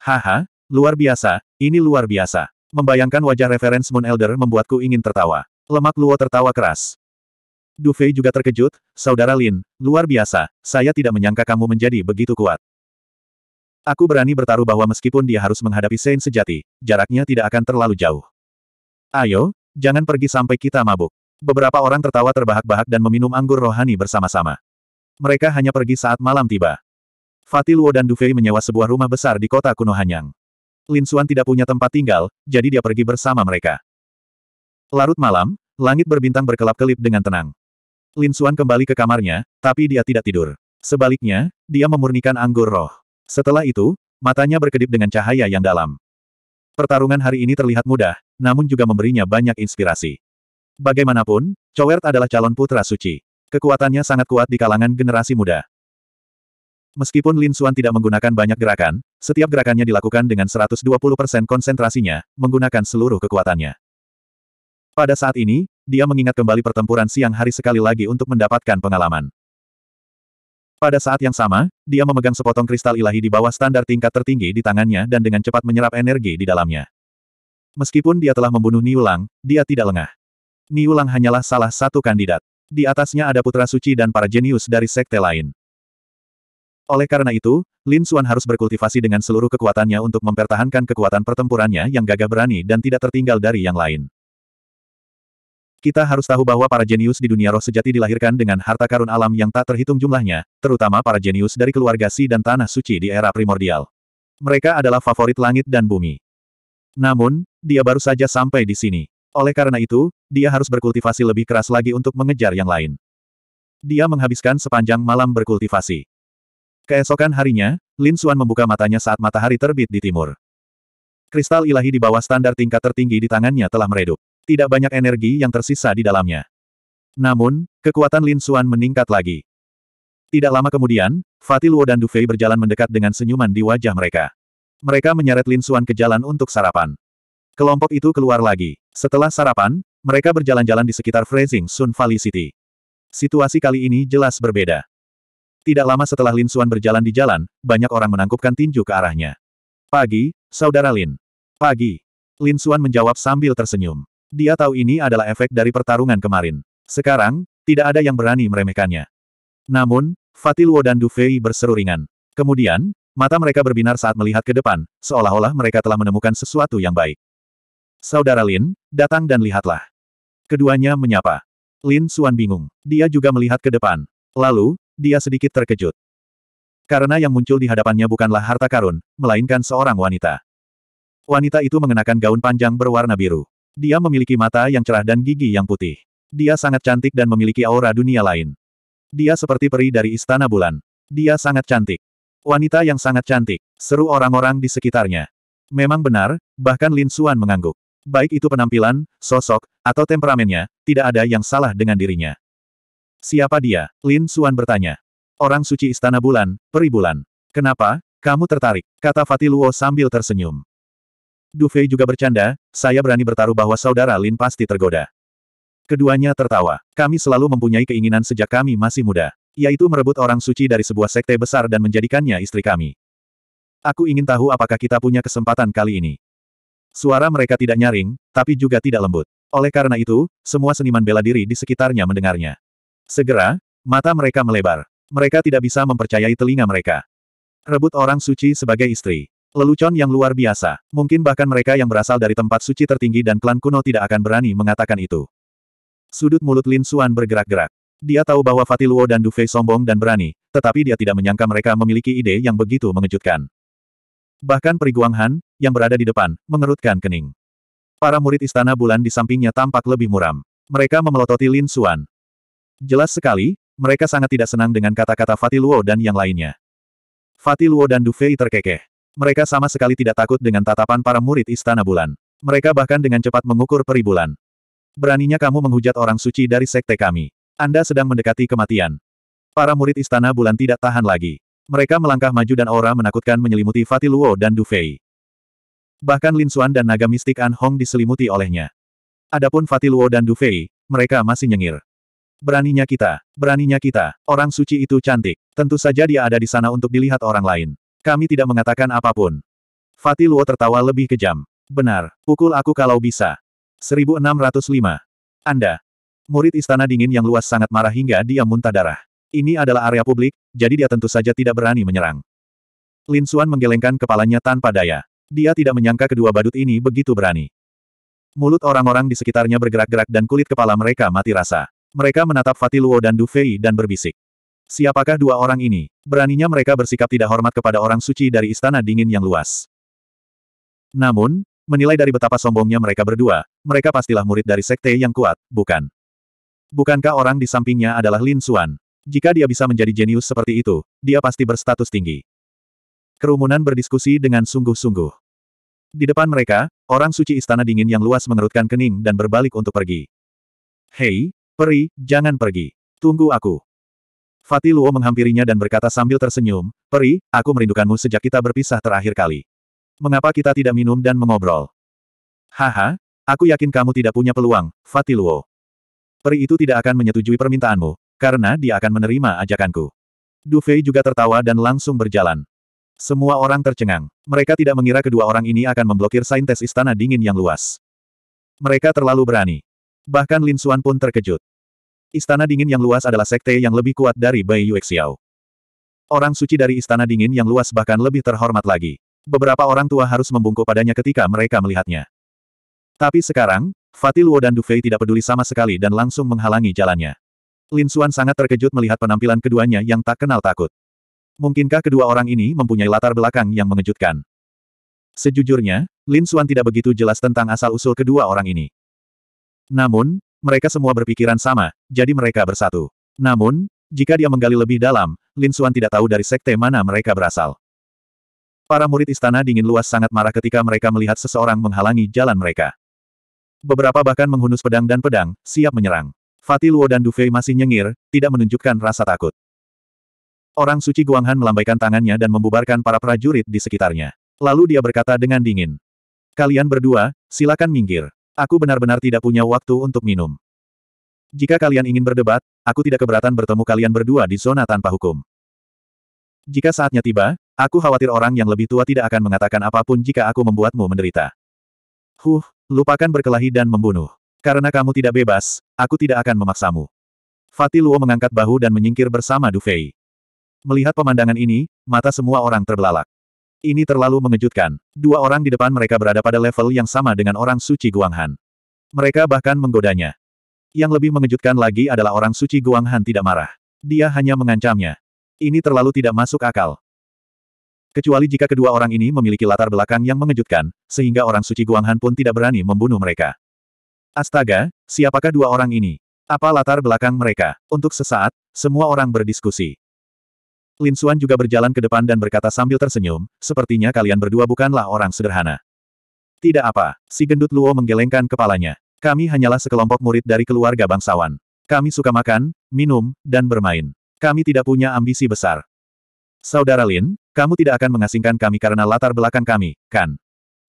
Haha, luar biasa, ini luar biasa. Membayangkan wajah referens Moon Elder membuatku ingin tertawa. Lemak Luo tertawa keras. Du Fei juga terkejut, Saudara Lin, luar biasa, saya tidak menyangka kamu menjadi begitu kuat. Aku berani bertaruh bahwa meskipun dia harus menghadapi Saint sejati, jaraknya tidak akan terlalu jauh. Ayo, jangan pergi sampai kita mabuk. Beberapa orang tertawa terbahak-bahak dan meminum anggur rohani bersama-sama. Mereka hanya pergi saat malam tiba. Fatih Luo dan Dufei menyewa sebuah rumah besar di kota kuno Hanyang. Lin Xuan tidak punya tempat tinggal, jadi dia pergi bersama mereka. Larut malam, langit berbintang berkelap-kelip dengan tenang. Lin Xuan kembali ke kamarnya, tapi dia tidak tidur. Sebaliknya, dia memurnikan anggur roh. Setelah itu, matanya berkedip dengan cahaya yang dalam. Pertarungan hari ini terlihat mudah, namun juga memberinya banyak inspirasi. Bagaimanapun, Cowert adalah calon putra suci. Kekuatannya sangat kuat di kalangan generasi muda. Meskipun Lin Xuan tidak menggunakan banyak gerakan, setiap gerakannya dilakukan dengan 120% konsentrasinya, menggunakan seluruh kekuatannya. Pada saat ini, dia mengingat kembali pertempuran siang hari sekali lagi untuk mendapatkan pengalaman. Pada saat yang sama, dia memegang sepotong kristal ilahi di bawah standar tingkat tertinggi di tangannya dan dengan cepat menyerap energi di dalamnya. Meskipun dia telah membunuh Niulang, dia tidak lengah. Niulang hanyalah salah satu kandidat. Di atasnya ada putra suci dan para jenius dari sekte lain. Oleh karena itu, Lin Xuan harus berkultivasi dengan seluruh kekuatannya untuk mempertahankan kekuatan pertempurannya yang gagah berani dan tidak tertinggal dari yang lain. Kita harus tahu bahwa para jenius di dunia roh sejati dilahirkan dengan harta karun alam yang tak terhitung jumlahnya, terutama para jenius dari keluarga Si dan Tanah Suci di era primordial. Mereka adalah favorit langit dan bumi. Namun, dia baru saja sampai di sini. Oleh karena itu, dia harus berkultivasi lebih keras lagi untuk mengejar yang lain. Dia menghabiskan sepanjang malam berkultivasi. Keesokan harinya, Lin Xuan membuka matanya saat matahari terbit di timur. Kristal ilahi di bawah standar tingkat tertinggi di tangannya telah meredup tidak banyak energi yang tersisa di dalamnya. Namun, kekuatan Lin Xuan meningkat lagi. Tidak lama kemudian, Fatih Luo dan Dufei berjalan mendekat dengan senyuman di wajah mereka. Mereka menyeret Lin Xuan ke jalan untuk sarapan. Kelompok itu keluar lagi. Setelah sarapan, mereka berjalan-jalan di sekitar Freezing Sun Valley City. Situasi kali ini jelas berbeda. Tidak lama setelah Lin Xuan berjalan di jalan, banyak orang menangkupkan tinju ke arahnya. Pagi, Saudara Lin. Pagi. Lin Xuan menjawab sambil tersenyum. Dia tahu ini adalah efek dari pertarungan kemarin. Sekarang, tidak ada yang berani meremehkannya. Namun, Fatilwo dan Dufei berseru ringan. Kemudian, mata mereka berbinar saat melihat ke depan, seolah-olah mereka telah menemukan sesuatu yang baik. Saudara Lin, datang dan lihatlah. Keduanya menyapa. Lin Suan bingung. Dia juga melihat ke depan. Lalu, dia sedikit terkejut. Karena yang muncul di hadapannya bukanlah harta karun, melainkan seorang wanita. Wanita itu mengenakan gaun panjang berwarna biru. Dia memiliki mata yang cerah dan gigi yang putih. Dia sangat cantik dan memiliki aura dunia lain. Dia seperti peri dari istana bulan. Dia sangat cantik. Wanita yang sangat cantik, seru orang-orang di sekitarnya. Memang benar, bahkan Lin Xuan mengangguk. Baik itu penampilan, sosok, atau temperamennya, tidak ada yang salah dengan dirinya. Siapa dia? Lin Xuan bertanya. Orang suci istana bulan, peri bulan. Kenapa, kamu tertarik? Kata Fatih Luo sambil tersenyum. Du Dufei juga bercanda, saya berani bertaruh bahwa saudara Lin pasti tergoda. Keduanya tertawa. Kami selalu mempunyai keinginan sejak kami masih muda. Yaitu merebut orang suci dari sebuah sekte besar dan menjadikannya istri kami. Aku ingin tahu apakah kita punya kesempatan kali ini. Suara mereka tidak nyaring, tapi juga tidak lembut. Oleh karena itu, semua seniman bela diri di sekitarnya mendengarnya. Segera, mata mereka melebar. Mereka tidak bisa mempercayai telinga mereka. Rebut orang suci sebagai istri. Lelucon yang luar biasa. Mungkin bahkan mereka yang berasal dari tempat suci tertinggi dan klan kuno tidak akan berani mengatakan itu. Sudut mulut Lin Xuan bergerak-gerak. Dia tahu bahwa Fatiluo dan Dufei sombong dan berani, tetapi dia tidak menyangka mereka memiliki ide yang begitu mengejutkan. Bahkan Periguang Han, yang berada di depan, mengerutkan kening. Para murid Istana Bulan di sampingnya tampak lebih muram. Mereka memelototi Lin Xuan. Jelas sekali, mereka sangat tidak senang dengan kata-kata Fatiluo dan yang lainnya. Fatiluo dan Dufei terkekeh. Mereka sama sekali tidak takut dengan tatapan para murid Istana Bulan. Mereka bahkan dengan cepat mengukur peri bulan. Beraninya kamu menghujat orang suci dari sekte kami. Anda sedang mendekati kematian. Para murid Istana Bulan tidak tahan lagi. Mereka melangkah maju dan aura menakutkan menyelimuti Fatih Luo dan Du Fei. Bahkan Lin Xuan dan naga mistik An Hong diselimuti olehnya. Adapun Fatih Luo dan Du Fei, mereka masih nyengir. Beraninya kita, beraninya kita, orang suci itu cantik. Tentu saja dia ada di sana untuk dilihat orang lain. Kami tidak mengatakan apapun. Fatih Luo tertawa lebih kejam. Benar, pukul aku kalau bisa. 1605. Anda. Murid istana dingin yang luas sangat marah hingga dia muntah darah. Ini adalah area publik, jadi dia tentu saja tidak berani menyerang. Lin Suan menggelengkan kepalanya tanpa daya. Dia tidak menyangka kedua badut ini begitu berani. Mulut orang-orang di sekitarnya bergerak-gerak dan kulit kepala mereka mati rasa. Mereka menatap Fatih Luo dan Du Fei dan berbisik. Siapakah dua orang ini? Beraninya mereka bersikap tidak hormat kepada orang suci dari istana dingin yang luas. Namun, menilai dari betapa sombongnya mereka berdua, mereka pastilah murid dari sekte yang kuat, bukan? Bukankah orang di sampingnya adalah Lin Xuan? Jika dia bisa menjadi jenius seperti itu, dia pasti berstatus tinggi. Kerumunan berdiskusi dengan sungguh-sungguh. Di depan mereka, orang suci istana dingin yang luas mengerutkan kening dan berbalik untuk pergi. Hei, peri, jangan pergi. Tunggu aku. Fatih Luo menghampirinya dan berkata sambil tersenyum, Peri, aku merindukanmu sejak kita berpisah terakhir kali. Mengapa kita tidak minum dan mengobrol? Haha, aku yakin kamu tidak punya peluang, Fatih Luo. Peri itu tidak akan menyetujui permintaanmu, karena dia akan menerima ajakanku. Du Fei juga tertawa dan langsung berjalan. Semua orang tercengang. Mereka tidak mengira kedua orang ini akan memblokir saintes istana dingin yang luas. Mereka terlalu berani. Bahkan Lin Suan pun terkejut. Istana dingin yang luas adalah sekte yang lebih kuat dari Bai Yuexiao. Orang suci dari istana dingin yang luas bahkan lebih terhormat lagi. Beberapa orang tua harus membungkuk padanya ketika mereka melihatnya. Tapi sekarang, Fatih Luo dan Dufei tidak peduli sama sekali dan langsung menghalangi jalannya. Lin Xuan sangat terkejut melihat penampilan keduanya yang tak kenal takut. Mungkinkah kedua orang ini mempunyai latar belakang yang mengejutkan? Sejujurnya, Lin Xuan tidak begitu jelas tentang asal-usul kedua orang ini. Namun, mereka semua berpikiran sama, jadi mereka bersatu. Namun, jika dia menggali lebih dalam, Lin Suan tidak tahu dari sekte mana mereka berasal. Para murid istana dingin luas sangat marah ketika mereka melihat seseorang menghalangi jalan mereka. Beberapa bahkan menghunus pedang dan pedang, siap menyerang. Fatih Luo dan Dufei masih nyengir, tidak menunjukkan rasa takut. Orang suci Guanghan melambaikan tangannya dan membubarkan para prajurit di sekitarnya. Lalu dia berkata dengan dingin. Kalian berdua, silakan minggir. Aku benar-benar tidak punya waktu untuk minum. Jika kalian ingin berdebat, aku tidak keberatan bertemu kalian berdua di zona tanpa hukum. Jika saatnya tiba, aku khawatir orang yang lebih tua tidak akan mengatakan apapun jika aku membuatmu menderita. Huh, lupakan berkelahi dan membunuh. Karena kamu tidak bebas, aku tidak akan memaksamu. Fatih Luo mengangkat bahu dan menyingkir bersama Dufei. Melihat pemandangan ini, mata semua orang terbelalak. Ini terlalu mengejutkan. Dua orang di depan mereka berada pada level yang sama dengan orang suci Guanghan. Mereka bahkan menggodanya. Yang lebih mengejutkan lagi adalah orang suci Guanghan tidak marah. Dia hanya mengancamnya. Ini terlalu tidak masuk akal. Kecuali jika kedua orang ini memiliki latar belakang yang mengejutkan, sehingga orang suci Guanghan pun tidak berani membunuh mereka. Astaga, siapakah dua orang ini? Apa latar belakang mereka? Untuk sesaat, semua orang berdiskusi. Lin Suan juga berjalan ke depan dan berkata sambil tersenyum, sepertinya kalian berdua bukanlah orang sederhana. Tidak apa, si gendut Luo menggelengkan kepalanya. Kami hanyalah sekelompok murid dari keluarga bangsawan. Kami suka makan, minum, dan bermain. Kami tidak punya ambisi besar. Saudara Lin, kamu tidak akan mengasingkan kami karena latar belakang kami, kan?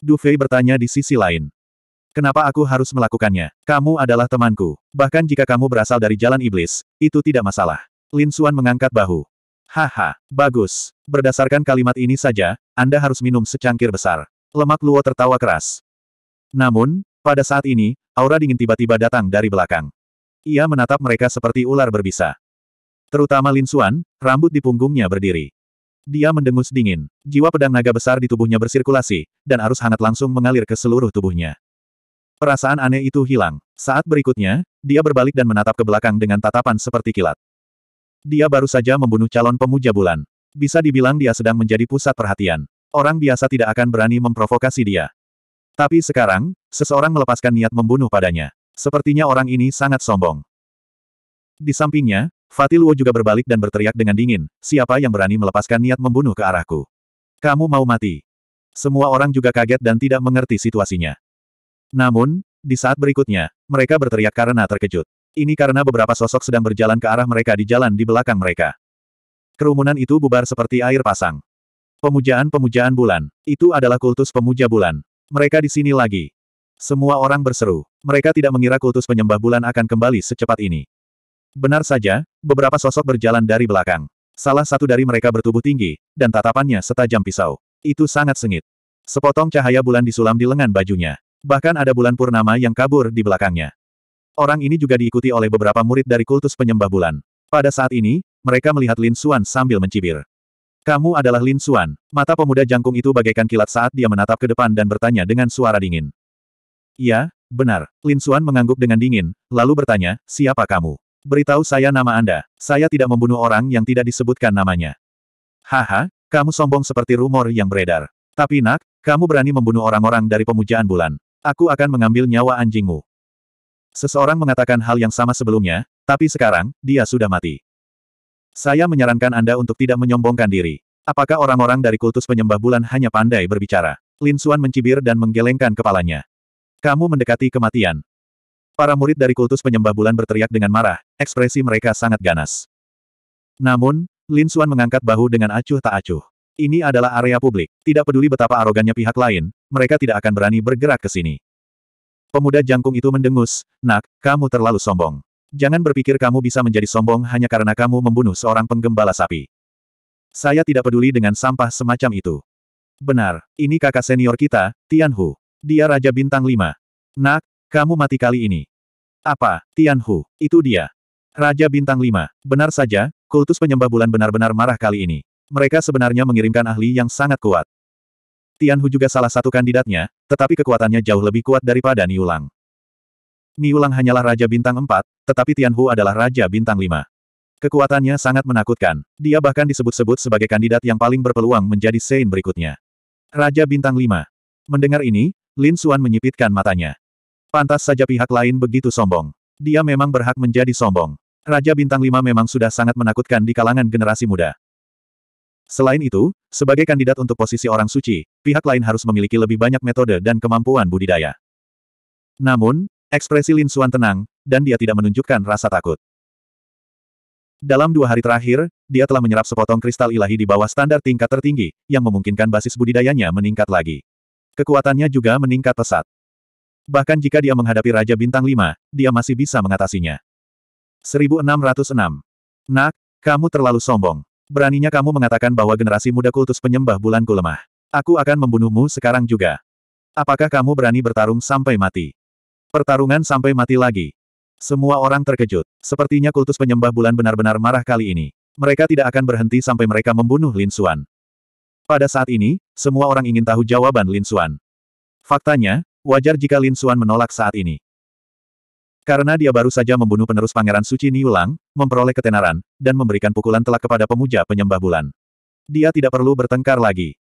Du Fei bertanya di sisi lain. Kenapa aku harus melakukannya? Kamu adalah temanku. Bahkan jika kamu berasal dari jalan iblis, itu tidak masalah. Lin Suan mengangkat bahu. Haha, bagus. Berdasarkan kalimat ini saja, Anda harus minum secangkir besar. Lemak Luo tertawa keras. Namun, pada saat ini, aura dingin tiba-tiba datang dari belakang. Ia menatap mereka seperti ular berbisa. Terutama Lin Xuan, rambut di punggungnya berdiri. Dia mendengus dingin. Jiwa pedang naga besar di tubuhnya bersirkulasi, dan arus hangat langsung mengalir ke seluruh tubuhnya. Perasaan aneh itu hilang. Saat berikutnya, dia berbalik dan menatap ke belakang dengan tatapan seperti kilat. Dia baru saja membunuh calon pemuja bulan. Bisa dibilang dia sedang menjadi pusat perhatian. Orang biasa tidak akan berani memprovokasi dia. Tapi sekarang, seseorang melepaskan niat membunuh padanya. Sepertinya orang ini sangat sombong. Di sampingnya, Fatiluo juga berbalik dan berteriak dengan dingin, siapa yang berani melepaskan niat membunuh ke arahku? Kamu mau mati. Semua orang juga kaget dan tidak mengerti situasinya. Namun, di saat berikutnya, mereka berteriak karena terkejut. Ini karena beberapa sosok sedang berjalan ke arah mereka di jalan di belakang mereka. Kerumunan itu bubar seperti air pasang. Pemujaan-pemujaan bulan. Itu adalah kultus pemuja bulan. Mereka di sini lagi. Semua orang berseru. Mereka tidak mengira kultus penyembah bulan akan kembali secepat ini. Benar saja, beberapa sosok berjalan dari belakang. Salah satu dari mereka bertubuh tinggi, dan tatapannya setajam pisau. Itu sangat sengit. Sepotong cahaya bulan disulam di lengan bajunya. Bahkan ada bulan purnama yang kabur di belakangnya. Orang ini juga diikuti oleh beberapa murid dari kultus penyembah bulan. Pada saat ini, mereka melihat Lin Xuan sambil mencibir. Kamu adalah Lin Xuan. Mata pemuda jangkung itu bagaikan kilat saat dia menatap ke depan dan bertanya dengan suara dingin. Ya, benar. Lin Xuan mengangguk dengan dingin, lalu bertanya, siapa kamu? Beritahu saya nama Anda. Saya tidak membunuh orang yang tidak disebutkan namanya. Haha, kamu sombong seperti rumor yang beredar. Tapi nak, kamu berani membunuh orang-orang dari pemujaan bulan. Aku akan mengambil nyawa anjingmu. Seseorang mengatakan hal yang sama sebelumnya, tapi sekarang, dia sudah mati. Saya menyarankan Anda untuk tidak menyombongkan diri. Apakah orang-orang dari kultus penyembah bulan hanya pandai berbicara? Lin Xuan mencibir dan menggelengkan kepalanya. Kamu mendekati kematian. Para murid dari kultus penyembah bulan berteriak dengan marah, ekspresi mereka sangat ganas. Namun, Lin Xuan mengangkat bahu dengan acuh tak acuh. Ini adalah area publik, tidak peduli betapa arogannya pihak lain, mereka tidak akan berani bergerak ke sini. Pemuda jangkung itu mendengus, Nak, kamu terlalu sombong. Jangan berpikir kamu bisa menjadi sombong hanya karena kamu membunuh seorang penggembala sapi. Saya tidak peduli dengan sampah semacam itu. Benar, ini kakak senior kita, Tian Hu. Dia Raja Bintang 5. Nak, kamu mati kali ini. Apa, Tian Hu? itu dia. Raja Bintang 5. Benar saja, kultus penyembah bulan benar-benar marah kali ini. Mereka sebenarnya mengirimkan ahli yang sangat kuat. Tian Hu juga salah satu kandidatnya, tetapi kekuatannya jauh lebih kuat daripada Niulang. Niulang hanyalah Raja Bintang 4, tetapi Tian Hu adalah Raja Bintang 5. Kekuatannya sangat menakutkan, dia bahkan disebut-sebut sebagai kandidat yang paling berpeluang menjadi Sein berikutnya. Raja Bintang 5. Mendengar ini, Lin Xuan menyipitkan matanya. Pantas saja pihak lain begitu sombong. Dia memang berhak menjadi sombong. Raja Bintang 5 memang sudah sangat menakutkan di kalangan generasi muda. Selain itu, sebagai kandidat untuk posisi orang suci, pihak lain harus memiliki lebih banyak metode dan kemampuan budidaya. Namun, ekspresi Lin Xuan tenang, dan dia tidak menunjukkan rasa takut. Dalam dua hari terakhir, dia telah menyerap sepotong kristal ilahi di bawah standar tingkat tertinggi, yang memungkinkan basis budidayanya meningkat lagi. Kekuatannya juga meningkat pesat. Bahkan jika dia menghadapi Raja Bintang 5, dia masih bisa mengatasinya. 1606. Nak, kamu terlalu sombong. Beraninya kamu mengatakan bahwa generasi muda kultus penyembah bulanku lemah. Aku akan membunuhmu sekarang juga. Apakah kamu berani bertarung sampai mati? Pertarungan sampai mati lagi. Semua orang terkejut. Sepertinya kultus penyembah bulan benar-benar marah kali ini. Mereka tidak akan berhenti sampai mereka membunuh Lin Xuan. Pada saat ini, semua orang ingin tahu jawaban Lin Xuan. Faktanya, wajar jika Lin Xuan menolak saat ini. Karena dia baru saja membunuh penerus Pangeran Suci Niulang, memperoleh ketenaran, dan memberikan pukulan telak kepada pemuja penyembah bulan. Dia tidak perlu bertengkar lagi.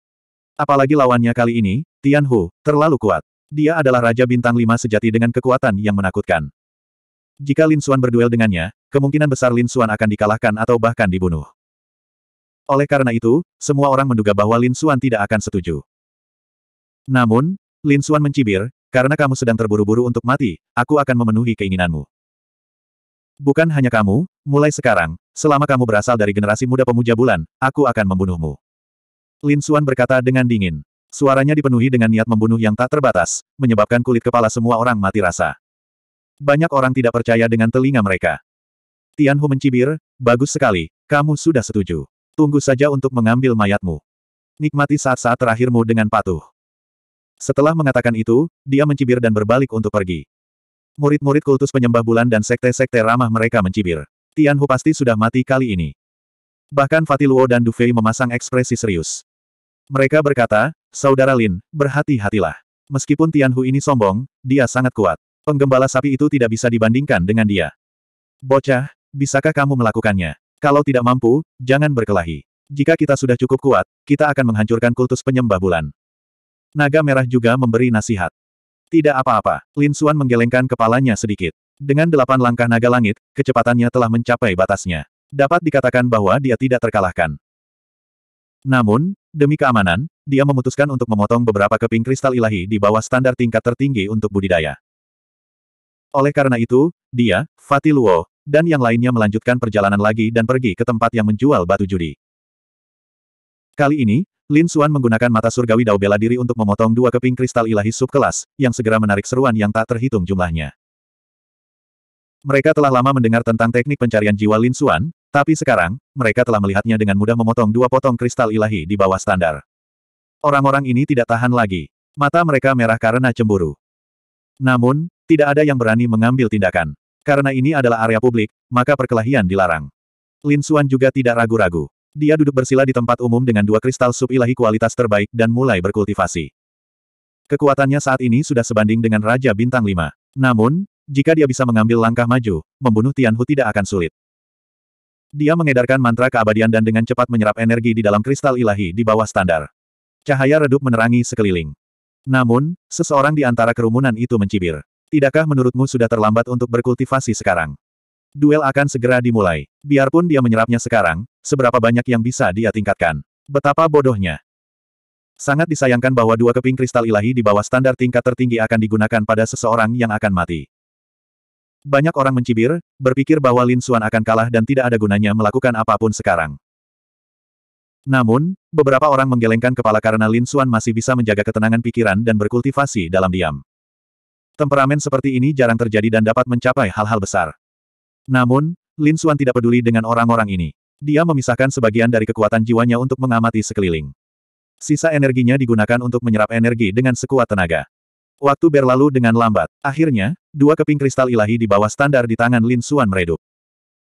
Apalagi lawannya kali ini, Tian Hu, terlalu kuat. Dia adalah Raja Bintang Lima sejati dengan kekuatan yang menakutkan. Jika Lin Xuan berduel dengannya, kemungkinan besar Lin Xuan akan dikalahkan atau bahkan dibunuh. Oleh karena itu, semua orang menduga bahwa Lin Xuan tidak akan setuju. Namun, Lin Xuan mencibir, karena kamu sedang terburu-buru untuk mati, aku akan memenuhi keinginanmu. Bukan hanya kamu, mulai sekarang, selama kamu berasal dari generasi muda pemuja bulan, aku akan membunuhmu. Lin Xuan berkata dengan dingin. Suaranya dipenuhi dengan niat membunuh yang tak terbatas, menyebabkan kulit kepala semua orang mati rasa. Banyak orang tidak percaya dengan telinga mereka. Tian Hu mencibir, bagus sekali, kamu sudah setuju. Tunggu saja untuk mengambil mayatmu. Nikmati saat-saat terakhirmu dengan patuh. Setelah mengatakan itu, dia mencibir dan berbalik untuk pergi. Murid-murid kultus penyembah bulan dan sekte-sekte ramah mereka mencibir. Tian Hu pasti sudah mati kali ini. Bahkan Fatiluo dan Dufei memasang ekspresi serius. Mereka berkata, Saudara Lin, berhati-hatilah. Meskipun Tian Hu ini sombong, dia sangat kuat. Penggembala sapi itu tidak bisa dibandingkan dengan dia. Bocah, bisakah kamu melakukannya? Kalau tidak mampu, jangan berkelahi. Jika kita sudah cukup kuat, kita akan menghancurkan kultus penyembah bulan. Naga merah juga memberi nasihat. Tidak apa-apa, Lin Xuan menggelengkan kepalanya sedikit. Dengan delapan langkah naga langit, kecepatannya telah mencapai batasnya. Dapat dikatakan bahwa dia tidak terkalahkan. Namun, demi keamanan, dia memutuskan untuk memotong beberapa keping kristal ilahi di bawah standar tingkat tertinggi untuk budidaya. Oleh karena itu, dia, Fatih Luo, dan yang lainnya melanjutkan perjalanan lagi dan pergi ke tempat yang menjual batu judi. Kali ini, Lin Xuan menggunakan mata surgawi dao bela diri untuk memotong dua keping kristal ilahi subkelas, yang segera menarik seruan yang tak terhitung jumlahnya. Mereka telah lama mendengar tentang teknik pencarian jiwa Lin Xuan, tapi sekarang, mereka telah melihatnya dengan mudah memotong dua potong kristal ilahi di bawah standar. Orang-orang ini tidak tahan lagi. Mata mereka merah karena cemburu. Namun, tidak ada yang berani mengambil tindakan. Karena ini adalah area publik, maka perkelahian dilarang. Lin Xuan juga tidak ragu-ragu. Dia duduk bersila di tempat umum dengan dua kristal sub ilahi kualitas terbaik dan mulai berkultivasi. Kekuatannya saat ini sudah sebanding dengan Raja Bintang 5. Namun, jika dia bisa mengambil langkah maju, membunuh Tianhu tidak akan sulit. Dia mengedarkan mantra keabadian dan dengan cepat menyerap energi di dalam kristal ilahi di bawah standar. Cahaya redup menerangi sekeliling. Namun, seseorang di antara kerumunan itu mencibir. Tidakkah menurutmu sudah terlambat untuk berkultivasi sekarang? Duel akan segera dimulai. Biarpun dia menyerapnya sekarang, seberapa banyak yang bisa dia tingkatkan. Betapa bodohnya. Sangat disayangkan bahwa dua keping kristal ilahi di bawah standar tingkat tertinggi akan digunakan pada seseorang yang akan mati. Banyak orang mencibir, berpikir bahwa Lin Xuan akan kalah dan tidak ada gunanya melakukan apapun sekarang. Namun, beberapa orang menggelengkan kepala karena Lin Xuan masih bisa menjaga ketenangan pikiran dan berkultivasi dalam diam. Temperamen seperti ini jarang terjadi dan dapat mencapai hal-hal besar. Namun, Lin Xuan tidak peduli dengan orang-orang ini. Dia memisahkan sebagian dari kekuatan jiwanya untuk mengamati sekeliling. Sisa energinya digunakan untuk menyerap energi dengan sekuat tenaga. Waktu berlalu dengan lambat. Akhirnya, dua keping kristal ilahi di bawah standar di tangan Lin Suan meredup.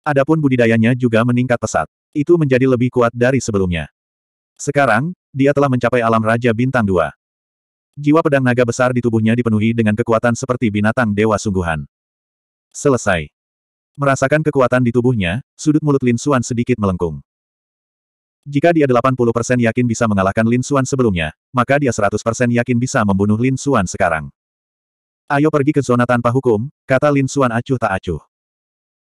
Adapun budidayanya juga meningkat pesat. Itu menjadi lebih kuat dari sebelumnya. Sekarang, dia telah mencapai alam Raja Bintang Dua. Jiwa pedang naga besar di tubuhnya dipenuhi dengan kekuatan seperti binatang dewa sungguhan. Selesai. Merasakan kekuatan di tubuhnya, sudut mulut Lin Xuan sedikit melengkung. Jika dia 80% yakin bisa mengalahkan Lin Xuan sebelumnya, maka dia 100% yakin bisa membunuh Lin Xuan sekarang. Ayo pergi ke zona tanpa hukum, kata Lin Xuan acuh tak acuh.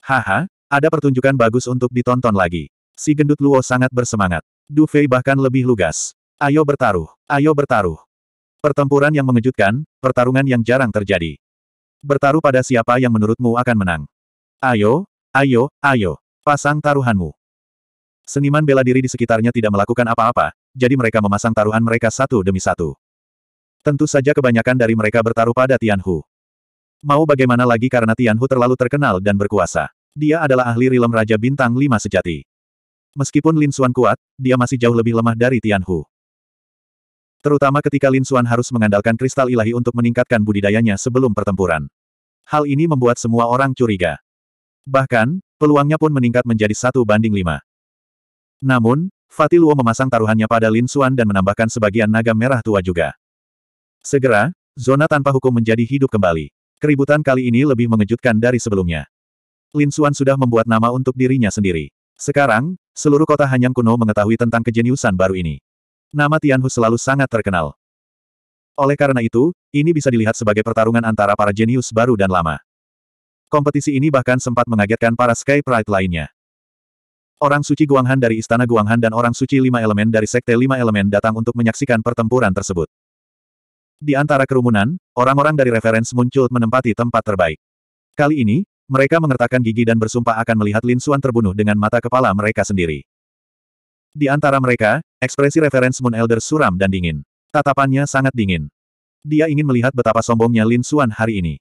Haha, ada pertunjukan bagus untuk ditonton lagi. Si gendut Luo sangat bersemangat. Du Fei bahkan lebih lugas. Ayo bertaruh, ayo bertaruh. Pertempuran yang mengejutkan, pertarungan yang jarang terjadi. Bertaruh pada siapa yang menurutmu akan menang. Ayo, ayo, ayo, pasang taruhanmu. Seniman bela diri di sekitarnya tidak melakukan apa-apa, jadi mereka memasang taruhan mereka satu demi satu. Tentu saja kebanyakan dari mereka bertaruh pada Tianhu. Mau bagaimana lagi karena Tianhu terlalu terkenal dan berkuasa. Dia adalah ahli rilem Raja Bintang lima sejati. Meskipun Lin Xuan kuat, dia masih jauh lebih lemah dari Tianhu. Terutama ketika Lin Xuan harus mengandalkan kristal ilahi untuk meningkatkan budidayanya sebelum pertempuran. Hal ini membuat semua orang curiga. Bahkan, peluangnya pun meningkat menjadi satu banding lima. Namun, Fatih Luo memasang taruhannya pada Lin Xuan dan menambahkan sebagian naga merah tua juga. Segera, zona tanpa hukum menjadi hidup kembali. Keributan kali ini lebih mengejutkan dari sebelumnya. Lin Xuan sudah membuat nama untuk dirinya sendiri. Sekarang, seluruh kota Hanyang kuno mengetahui tentang kejeniusan baru ini. Nama Tianhu selalu sangat terkenal. Oleh karena itu, ini bisa dilihat sebagai pertarungan antara para jenius baru dan lama. Kompetisi ini bahkan sempat mengagetkan para Sky Pride lainnya. Orang suci Guanghan dari Istana Guanghan dan orang suci lima elemen dari Sekte Lima Elemen datang untuk menyaksikan pertempuran tersebut. Di antara kerumunan, orang-orang dari referens muncul menempati tempat terbaik. Kali ini, mereka mengertakkan gigi dan bersumpah akan melihat Lin Xuan terbunuh dengan mata kepala mereka sendiri. Di antara mereka, ekspresi referens Moon Elder suram dan dingin. Tatapannya sangat dingin. Dia ingin melihat betapa sombongnya Lin Xuan hari ini.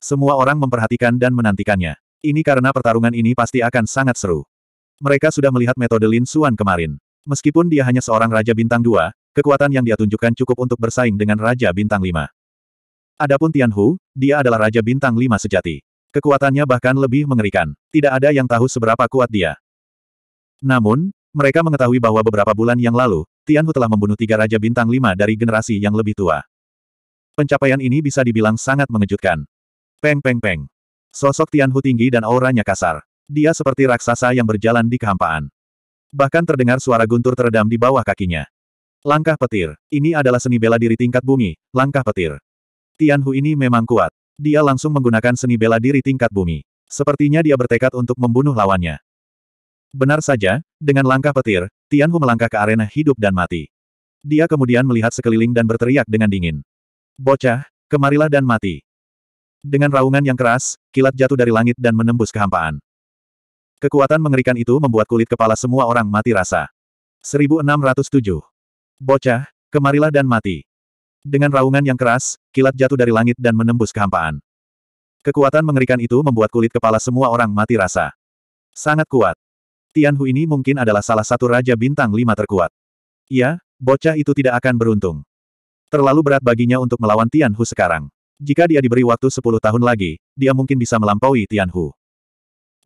Semua orang memperhatikan dan menantikannya. Ini karena pertarungan ini pasti akan sangat seru. Mereka sudah melihat metode Lin Xuan kemarin. Meskipun dia hanya seorang Raja Bintang 2, kekuatan yang dia tunjukkan cukup untuk bersaing dengan Raja Bintang 5. Adapun Tian Hu, dia adalah Raja Bintang 5 sejati. Kekuatannya bahkan lebih mengerikan. Tidak ada yang tahu seberapa kuat dia. Namun, mereka mengetahui bahwa beberapa bulan yang lalu, Tian Hu telah membunuh tiga Raja Bintang 5 dari generasi yang lebih tua. Pencapaian ini bisa dibilang sangat mengejutkan. Peng peng peng. Sosok Tianhu tinggi dan auranya kasar. Dia seperti raksasa yang berjalan di kehampaan. Bahkan terdengar suara guntur teredam di bawah kakinya. Langkah petir. Ini adalah seni bela diri tingkat bumi, langkah petir. Tianhu ini memang kuat. Dia langsung menggunakan seni bela diri tingkat bumi. Sepertinya dia bertekad untuk membunuh lawannya. Benar saja, dengan langkah petir, Tianhu melangkah ke arena hidup dan mati. Dia kemudian melihat sekeliling dan berteriak dengan dingin. Bocah, kemarilah dan mati. Dengan raungan yang keras, kilat jatuh dari langit dan menembus kehampaan. Kekuatan mengerikan itu membuat kulit kepala semua orang mati rasa. 1607. Bocah, kemarilah dan mati. Dengan raungan yang keras, kilat jatuh dari langit dan menembus kehampaan. Kekuatan mengerikan itu membuat kulit kepala semua orang mati rasa. Sangat kuat. Tianhu ini mungkin adalah salah satu raja bintang lima terkuat. Iya, bocah itu tidak akan beruntung. Terlalu berat baginya untuk melawan Tianhu sekarang. Jika dia diberi waktu 10 tahun lagi, dia mungkin bisa melampaui Tianhu.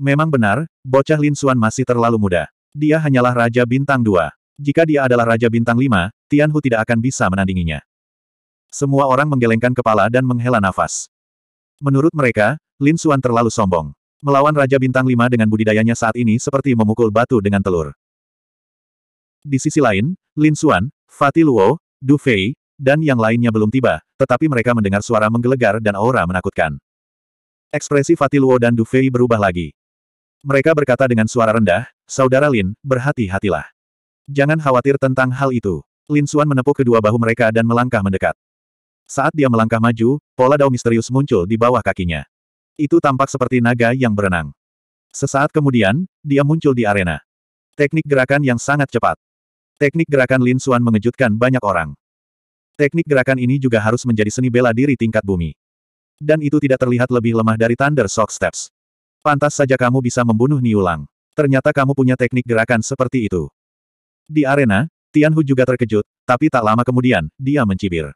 Memang benar, bocah Lin Xuan masih terlalu muda. Dia hanyalah Raja Bintang 2. Jika dia adalah Raja Bintang 5, Tianhu tidak akan bisa menandinginya. Semua orang menggelengkan kepala dan menghela nafas. Menurut mereka, Lin Xuan terlalu sombong. Melawan Raja Bintang 5 dengan budidayanya saat ini seperti memukul batu dengan telur. Di sisi lain, Lin Xuan, Fatih Luo, Du Fei, dan yang lainnya belum tiba, tetapi mereka mendengar suara menggelegar dan aura menakutkan. Ekspresi Fatiluo dan Dufei berubah lagi. Mereka berkata dengan suara rendah, Saudara Lin, berhati-hatilah. Jangan khawatir tentang hal itu. Lin Xuan menepuk kedua bahu mereka dan melangkah mendekat. Saat dia melangkah maju, pola dao misterius muncul di bawah kakinya. Itu tampak seperti naga yang berenang. Sesaat kemudian, dia muncul di arena. Teknik gerakan yang sangat cepat. Teknik gerakan Lin Xuan mengejutkan banyak orang. Teknik gerakan ini juga harus menjadi seni bela diri tingkat bumi. Dan itu tidak terlihat lebih lemah dari Thunder Shock Steps. Pantas saja kamu bisa membunuh Niulang. Ternyata kamu punya teknik gerakan seperti itu. Di arena, Tianhu juga terkejut, tapi tak lama kemudian, dia mencibir.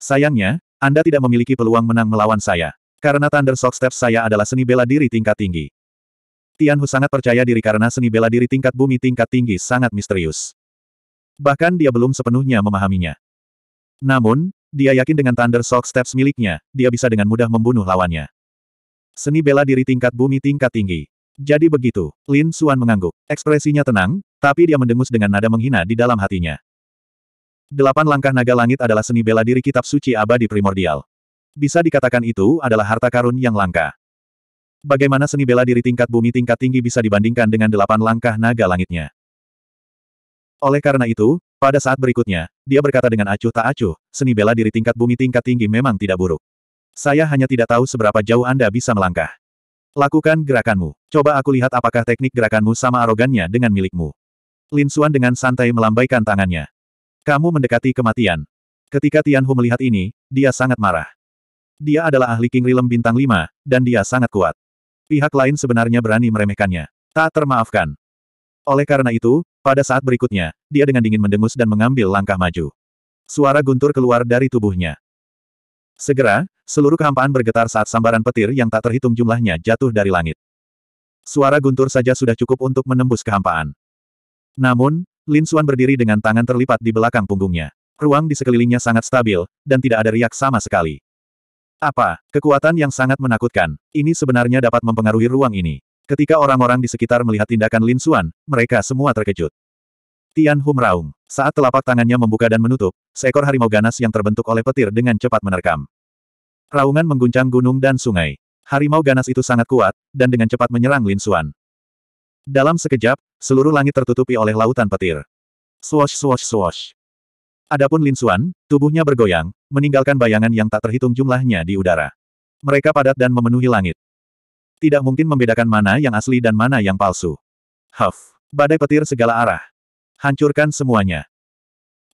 Sayangnya, Anda tidak memiliki peluang menang melawan saya. Karena Thunder Shock Steps saya adalah seni bela diri tingkat tinggi. Tianhu sangat percaya diri karena seni bela diri tingkat bumi tingkat tinggi sangat misterius. Bahkan dia belum sepenuhnya memahaminya. Namun, dia yakin dengan Thunder Shock Steps miliknya, dia bisa dengan mudah membunuh lawannya. Seni bela diri tingkat bumi tingkat tinggi. Jadi begitu, Lin Suan mengangguk. Ekspresinya tenang, tapi dia mendengus dengan nada menghina di dalam hatinya. Delapan langkah naga langit adalah seni bela diri kitab suci abadi primordial. Bisa dikatakan itu adalah harta karun yang langka. Bagaimana seni bela diri tingkat bumi tingkat tinggi bisa dibandingkan dengan delapan langkah naga langitnya? Oleh karena itu, pada saat berikutnya, dia berkata dengan acuh tak acuh, seni bela diri tingkat bumi tingkat tinggi memang tidak buruk. Saya hanya tidak tahu seberapa jauh Anda bisa melangkah. Lakukan gerakanmu. Coba aku lihat apakah teknik gerakanmu sama arogannya dengan milikmu. Lin Xuan dengan santai melambaikan tangannya. Kamu mendekati kematian. Ketika Tian Hu melihat ini, dia sangat marah. Dia adalah ahli King Rilem bintang 5, dan dia sangat kuat. Pihak lain sebenarnya berani meremehkannya. Tak termaafkan. Oleh karena itu, pada saat berikutnya, dia dengan dingin mendengus dan mengambil langkah maju. Suara guntur keluar dari tubuhnya. Segera, seluruh kehampaan bergetar saat sambaran petir yang tak terhitung jumlahnya jatuh dari langit. Suara guntur saja sudah cukup untuk menembus kehampaan. Namun, Lin Xuan berdiri dengan tangan terlipat di belakang punggungnya. Ruang di sekelilingnya sangat stabil, dan tidak ada riak sama sekali. Apa, kekuatan yang sangat menakutkan, ini sebenarnya dapat mempengaruhi ruang ini. Ketika orang-orang di sekitar melihat tindakan Lin Xuan, mereka semua terkejut. Tian Hu meraung. Saat telapak tangannya membuka dan menutup, seekor harimau ganas yang terbentuk oleh petir dengan cepat menerkam. Raungan mengguncang gunung dan sungai. Harimau ganas itu sangat kuat, dan dengan cepat menyerang Lin Xuan. Dalam sekejap, seluruh langit tertutupi oleh lautan petir. Swosh swosh swosh. Adapun Lin Xuan, tubuhnya bergoyang, meninggalkan bayangan yang tak terhitung jumlahnya di udara. Mereka padat dan memenuhi langit tidak mungkin membedakan mana yang asli dan mana yang palsu. Huff! Badai petir segala arah. Hancurkan semuanya.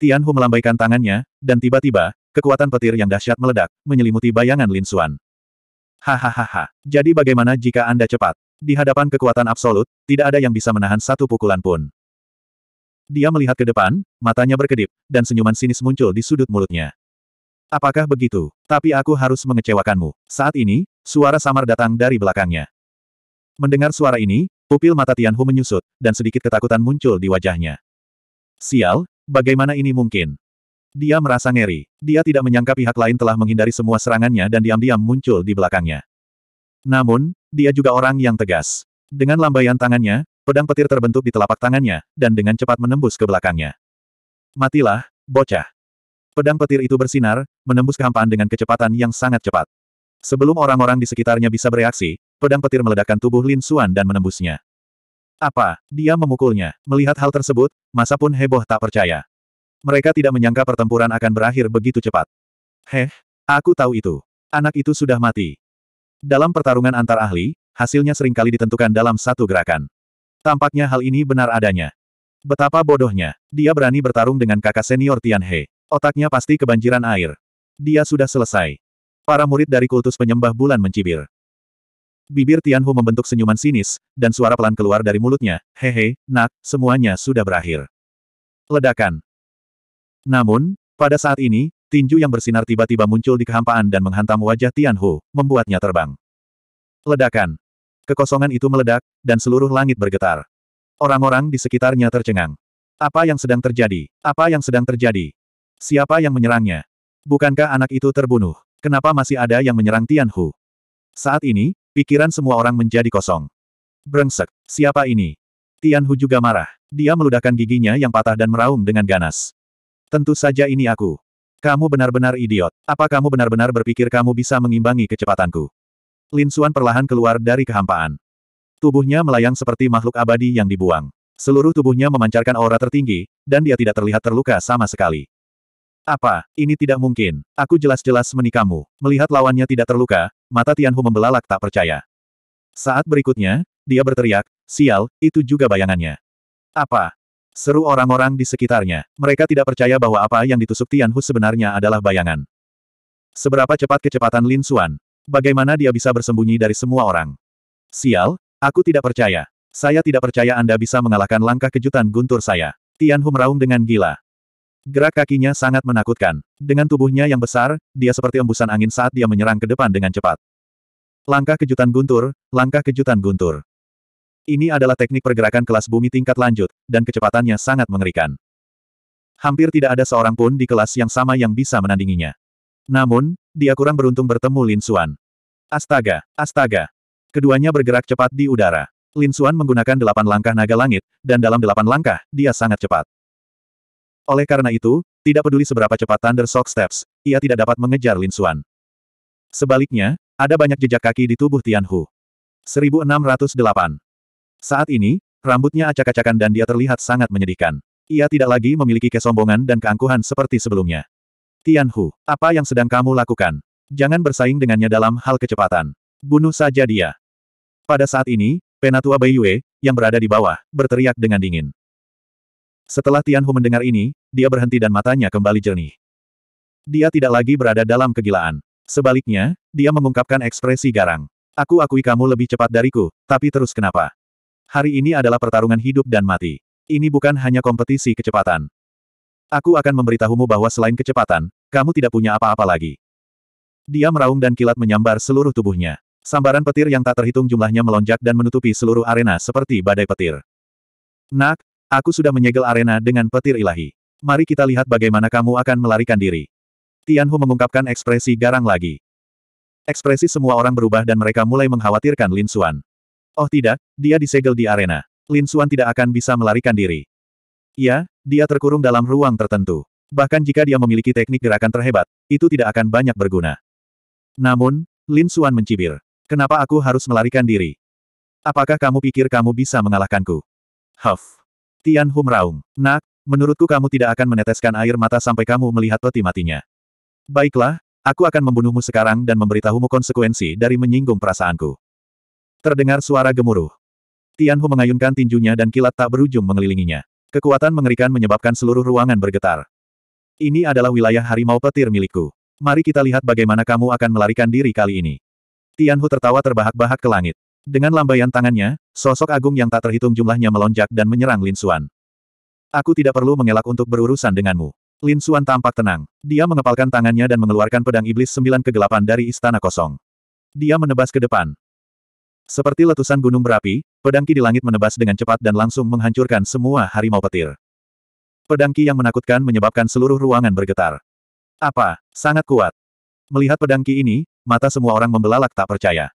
Tian Hu melambaikan tangannya, dan tiba-tiba, kekuatan petir yang dahsyat meledak, menyelimuti bayangan Lin Xuan. Hahaha, jadi bagaimana jika Anda cepat? Di hadapan kekuatan absolut, tidak ada yang bisa menahan satu pukulan pun. Dia melihat ke depan, matanya berkedip, dan senyuman sinis muncul di sudut mulutnya. Apakah begitu? Tapi aku harus mengecewakanmu. Saat ini, Suara samar datang dari belakangnya. Mendengar suara ini, pupil mata Tianhu menyusut, dan sedikit ketakutan muncul di wajahnya. Sial, bagaimana ini mungkin? Dia merasa ngeri. Dia tidak menyangka pihak lain telah menghindari semua serangannya dan diam-diam muncul di belakangnya. Namun, dia juga orang yang tegas. Dengan lambaian tangannya, pedang petir terbentuk di telapak tangannya, dan dengan cepat menembus ke belakangnya. Matilah, bocah. Pedang petir itu bersinar, menembus kehampaan dengan kecepatan yang sangat cepat. Sebelum orang-orang di sekitarnya bisa bereaksi, pedang petir meledakkan tubuh Lin Suan dan menembusnya. Apa? Dia memukulnya. Melihat hal tersebut, masa pun heboh tak percaya. Mereka tidak menyangka pertempuran akan berakhir begitu cepat. Heh, aku tahu itu. Anak itu sudah mati. Dalam pertarungan antar ahli, hasilnya seringkali ditentukan dalam satu gerakan. Tampaknya hal ini benar adanya. Betapa bodohnya, dia berani bertarung dengan kakak senior Tian He. Otaknya pasti kebanjiran air. Dia sudah selesai. Para murid dari kultus penyembah bulan mencibir. Bibir Tianhu membentuk senyuman sinis, dan suara pelan keluar dari mulutnya, hehe, nak, semuanya sudah berakhir. Ledakan. Namun, pada saat ini, tinju yang bersinar tiba-tiba muncul di kehampaan dan menghantam wajah Tianhu, membuatnya terbang. Ledakan. Kekosongan itu meledak, dan seluruh langit bergetar. Orang-orang di sekitarnya tercengang. Apa yang sedang terjadi? Apa yang sedang terjadi? Siapa yang menyerangnya? Bukankah anak itu terbunuh? Kenapa masih ada yang menyerang Tianhu? Saat ini, pikiran semua orang menjadi kosong. Brengsek, siapa ini? Tianhu juga marah. Dia meludahkan giginya yang patah dan meraung dengan ganas. Tentu saja ini aku. Kamu benar-benar idiot. Apa kamu benar-benar berpikir kamu bisa mengimbangi kecepatanku? Lin Xuan perlahan keluar dari kehampaan. Tubuhnya melayang seperti makhluk abadi yang dibuang. Seluruh tubuhnya memancarkan aura tertinggi, dan dia tidak terlihat terluka sama sekali. Apa, ini tidak mungkin. Aku jelas-jelas menikamu. Melihat lawannya tidak terluka, mata Tianhu membelalak tak percaya. Saat berikutnya, dia berteriak, sial, itu juga bayangannya. Apa? Seru orang-orang di sekitarnya. Mereka tidak percaya bahwa apa yang ditusuk Tianhu sebenarnya adalah bayangan. Seberapa cepat kecepatan Lin Xuan? Bagaimana dia bisa bersembunyi dari semua orang? Sial, aku tidak percaya. Saya tidak percaya Anda bisa mengalahkan langkah kejutan guntur saya. Tianhu meraung dengan gila. Gerak kakinya sangat menakutkan. Dengan tubuhnya yang besar, dia seperti embusan angin saat dia menyerang ke depan dengan cepat. Langkah kejutan guntur, langkah kejutan guntur. Ini adalah teknik pergerakan kelas bumi tingkat lanjut, dan kecepatannya sangat mengerikan. Hampir tidak ada seorang pun di kelas yang sama yang bisa menandinginya. Namun, dia kurang beruntung bertemu Lin Xuan. Astaga, astaga. Keduanya bergerak cepat di udara. Lin Xuan menggunakan delapan langkah naga langit, dan dalam delapan langkah, dia sangat cepat. Oleh karena itu, tidak peduli seberapa cepat Thunder Shock Steps, ia tidak dapat mengejar Lin Xuan. Sebaliknya, ada banyak jejak kaki di tubuh Tian Hu. 1608. Saat ini, rambutnya acak-acakan dan dia terlihat sangat menyedihkan. Ia tidak lagi memiliki kesombongan dan keangkuhan seperti sebelumnya. Tian Hu, apa yang sedang kamu lakukan? Jangan bersaing dengannya dalam hal kecepatan. Bunuh saja dia. Pada saat ini, Penatua Bai Yue, yang berada di bawah, berteriak dengan dingin. Setelah Tianhu mendengar ini, dia berhenti dan matanya kembali jernih. Dia tidak lagi berada dalam kegilaan. Sebaliknya, dia mengungkapkan ekspresi garang. Aku akui kamu lebih cepat dariku, tapi terus kenapa? Hari ini adalah pertarungan hidup dan mati. Ini bukan hanya kompetisi kecepatan. Aku akan memberitahumu bahwa selain kecepatan, kamu tidak punya apa-apa lagi. Dia meraung dan kilat menyambar seluruh tubuhnya. Sambaran petir yang tak terhitung jumlahnya melonjak dan menutupi seluruh arena seperti badai petir. Nak, Aku sudah menyegel arena dengan petir ilahi. Mari kita lihat bagaimana kamu akan melarikan diri. Tianhu mengungkapkan ekspresi garang lagi. Ekspresi semua orang berubah dan mereka mulai mengkhawatirkan Lin Xuan. Oh tidak, dia disegel di arena. Lin Xuan tidak akan bisa melarikan diri. Ya, dia terkurung dalam ruang tertentu. Bahkan jika dia memiliki teknik gerakan terhebat, itu tidak akan banyak berguna. Namun, Lin Xuan mencibir. Kenapa aku harus melarikan diri? Apakah kamu pikir kamu bisa mengalahkanku? Huff. Tian Hu meraung. Nak, menurutku kamu tidak akan meneteskan air mata sampai kamu melihat peti matinya. Baiklah, aku akan membunuhmu sekarang dan memberitahumu konsekuensi dari menyinggung perasaanku. Terdengar suara gemuruh. Tian Hu mengayunkan tinjunya dan kilat tak berujung mengelilinginya. Kekuatan mengerikan menyebabkan seluruh ruangan bergetar. Ini adalah wilayah harimau petir milikku. Mari kita lihat bagaimana kamu akan melarikan diri kali ini. Tian Hu tertawa terbahak-bahak ke langit. Dengan lambaian tangannya, sosok agung yang tak terhitung jumlahnya melonjak dan menyerang Lin Xuan. Aku tidak perlu mengelak untuk berurusan denganmu. Lin Xuan tampak tenang. Dia mengepalkan tangannya dan mengeluarkan pedang iblis sembilan kegelapan dari istana kosong. Dia menebas ke depan. Seperti letusan gunung berapi, pedangki di langit menebas dengan cepat dan langsung menghancurkan semua harimau petir. Pedangki yang menakutkan menyebabkan seluruh ruangan bergetar. Apa? Sangat kuat. Melihat pedangki ini, mata semua orang membelalak tak percaya.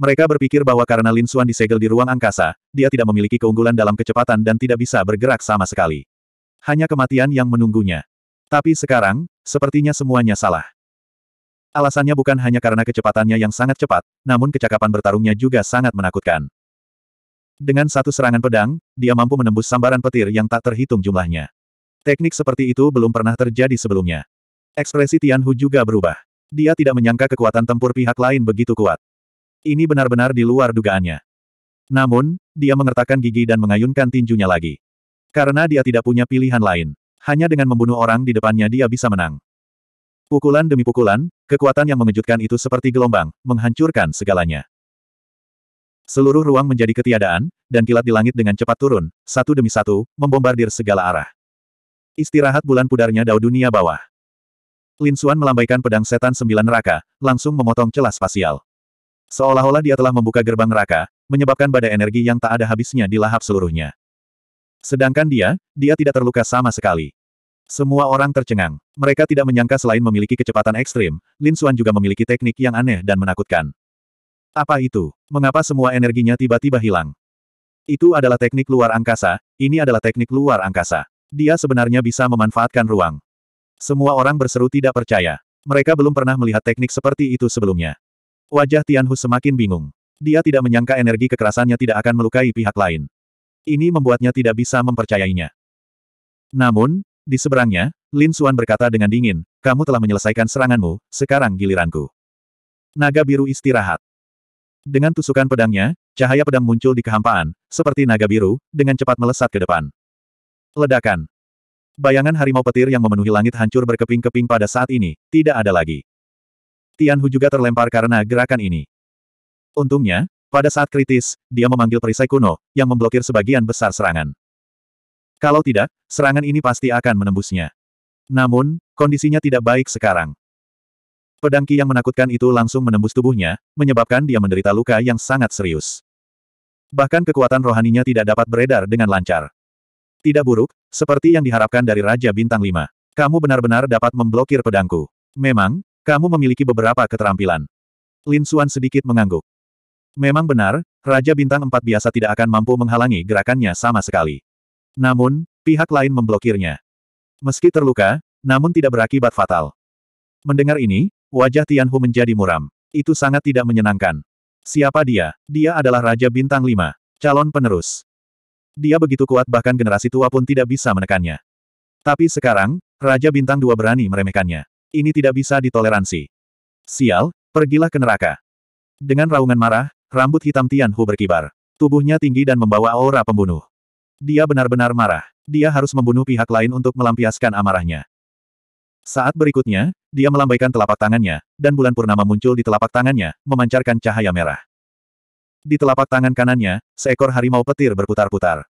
Mereka berpikir bahwa karena Lin Xuan disegel di ruang angkasa, dia tidak memiliki keunggulan dalam kecepatan dan tidak bisa bergerak sama sekali. Hanya kematian yang menunggunya. Tapi sekarang, sepertinya semuanya salah. Alasannya bukan hanya karena kecepatannya yang sangat cepat, namun kecakapan bertarungnya juga sangat menakutkan. Dengan satu serangan pedang, dia mampu menembus sambaran petir yang tak terhitung jumlahnya. Teknik seperti itu belum pernah terjadi sebelumnya. Ekspresi Tian Hu juga berubah. Dia tidak menyangka kekuatan tempur pihak lain begitu kuat. Ini benar-benar di luar dugaannya. Namun, dia mengertakkan gigi dan mengayunkan tinjunya lagi. Karena dia tidak punya pilihan lain. Hanya dengan membunuh orang di depannya dia bisa menang. Pukulan demi pukulan, kekuatan yang mengejutkan itu seperti gelombang, menghancurkan segalanya. Seluruh ruang menjadi ketiadaan, dan kilat di langit dengan cepat turun, satu demi satu, membombardir segala arah. Istirahat bulan pudarnya dao dunia bawah. Linsuan melambaikan pedang setan sembilan neraka, langsung memotong celah spasial. Seolah-olah dia telah membuka gerbang neraka, menyebabkan badai energi yang tak ada habisnya dilahap seluruhnya. Sedangkan dia, dia tidak terluka sama sekali. Semua orang tercengang. Mereka tidak menyangka selain memiliki kecepatan ekstrim, Lin Xuan juga memiliki teknik yang aneh dan menakutkan. Apa itu? Mengapa semua energinya tiba-tiba hilang? Itu adalah teknik luar angkasa, ini adalah teknik luar angkasa. Dia sebenarnya bisa memanfaatkan ruang. Semua orang berseru tidak percaya. Mereka belum pernah melihat teknik seperti itu sebelumnya. Wajah Tianhu semakin bingung. Dia tidak menyangka energi kekerasannya tidak akan melukai pihak lain. Ini membuatnya tidak bisa mempercayainya. Namun, di seberangnya, Lin Xuan berkata dengan dingin, kamu telah menyelesaikan seranganmu, sekarang giliranku. Naga biru istirahat. Dengan tusukan pedangnya, cahaya pedang muncul di kehampaan, seperti naga biru, dengan cepat melesat ke depan. Ledakan. Bayangan harimau petir yang memenuhi langit hancur berkeping-keping pada saat ini, tidak ada lagi. Tianhu juga terlempar karena gerakan ini. Untungnya, pada saat kritis, dia memanggil perisai kuno, yang memblokir sebagian besar serangan. Kalau tidak, serangan ini pasti akan menembusnya. Namun, kondisinya tidak baik sekarang. Pedangki yang menakutkan itu langsung menembus tubuhnya, menyebabkan dia menderita luka yang sangat serius. Bahkan kekuatan rohaninya tidak dapat beredar dengan lancar. Tidak buruk, seperti yang diharapkan dari Raja Bintang 5. Kamu benar-benar dapat memblokir pedangku. Memang, kamu memiliki beberapa keterampilan. Lin Suan sedikit mengangguk. Memang benar, Raja Bintang Empat biasa tidak akan mampu menghalangi gerakannya sama sekali. Namun, pihak lain memblokirnya. Meski terluka, namun tidak berakibat fatal. Mendengar ini, wajah Tianhu menjadi muram. Itu sangat tidak menyenangkan. Siapa dia? Dia adalah Raja Bintang Lima, calon penerus. Dia begitu kuat bahkan generasi tua pun tidak bisa menekannya. Tapi sekarang, Raja Bintang Dua berani meremehkannya. Ini tidak bisa ditoleransi. Sial, pergilah ke neraka. Dengan raungan marah, rambut hitam Tianhu berkibar. Tubuhnya tinggi dan membawa aura pembunuh. Dia benar-benar marah. Dia harus membunuh pihak lain untuk melampiaskan amarahnya. Saat berikutnya, dia melambaikan telapak tangannya, dan bulan purnama muncul di telapak tangannya, memancarkan cahaya merah. Di telapak tangan kanannya, seekor harimau petir berputar-putar.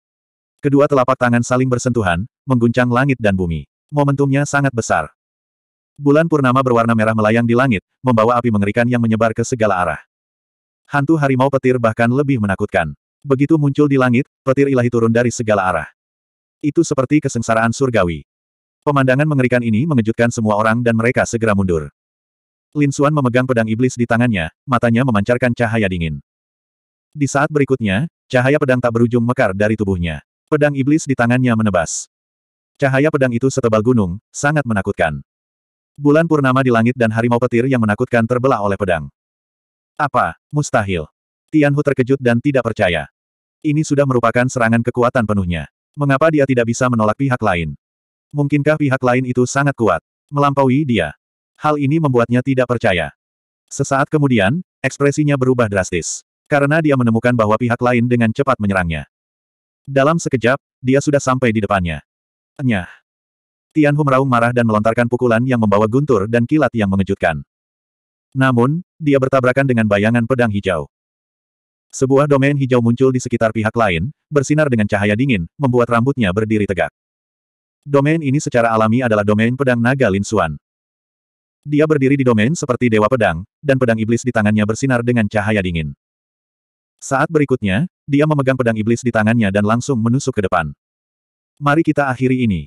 Kedua telapak tangan saling bersentuhan, mengguncang langit dan bumi. Momentumnya sangat besar. Bulan purnama berwarna merah melayang di langit, membawa api mengerikan yang menyebar ke segala arah. Hantu harimau petir bahkan lebih menakutkan. Begitu muncul di langit, petir ilahi turun dari segala arah. Itu seperti kesengsaraan surgawi. Pemandangan mengerikan ini mengejutkan semua orang dan mereka segera mundur. Lin Xuan memegang pedang iblis di tangannya, matanya memancarkan cahaya dingin. Di saat berikutnya, cahaya pedang tak berujung mekar dari tubuhnya. Pedang iblis di tangannya menebas. Cahaya pedang itu setebal gunung, sangat menakutkan. Bulan purnama di langit dan harimau petir yang menakutkan terbelah oleh pedang. Apa? Mustahil. Tianhu terkejut dan tidak percaya. Ini sudah merupakan serangan kekuatan penuhnya. Mengapa dia tidak bisa menolak pihak lain? Mungkinkah pihak lain itu sangat kuat? Melampaui dia. Hal ini membuatnya tidak percaya. Sesaat kemudian, ekspresinya berubah drastis. Karena dia menemukan bahwa pihak lain dengan cepat menyerangnya. Dalam sekejap, dia sudah sampai di depannya. Enyah. Tian Hu meraung marah dan melontarkan pukulan yang membawa guntur dan kilat yang mengejutkan. Namun, dia bertabrakan dengan bayangan pedang hijau. Sebuah domain hijau muncul di sekitar pihak lain, bersinar dengan cahaya dingin, membuat rambutnya berdiri tegak. Domain ini secara alami adalah domain pedang naga Lin Xuan. Dia berdiri di domain seperti dewa pedang, dan pedang iblis di tangannya bersinar dengan cahaya dingin. Saat berikutnya, dia memegang pedang iblis di tangannya dan langsung menusuk ke depan. Mari kita akhiri ini.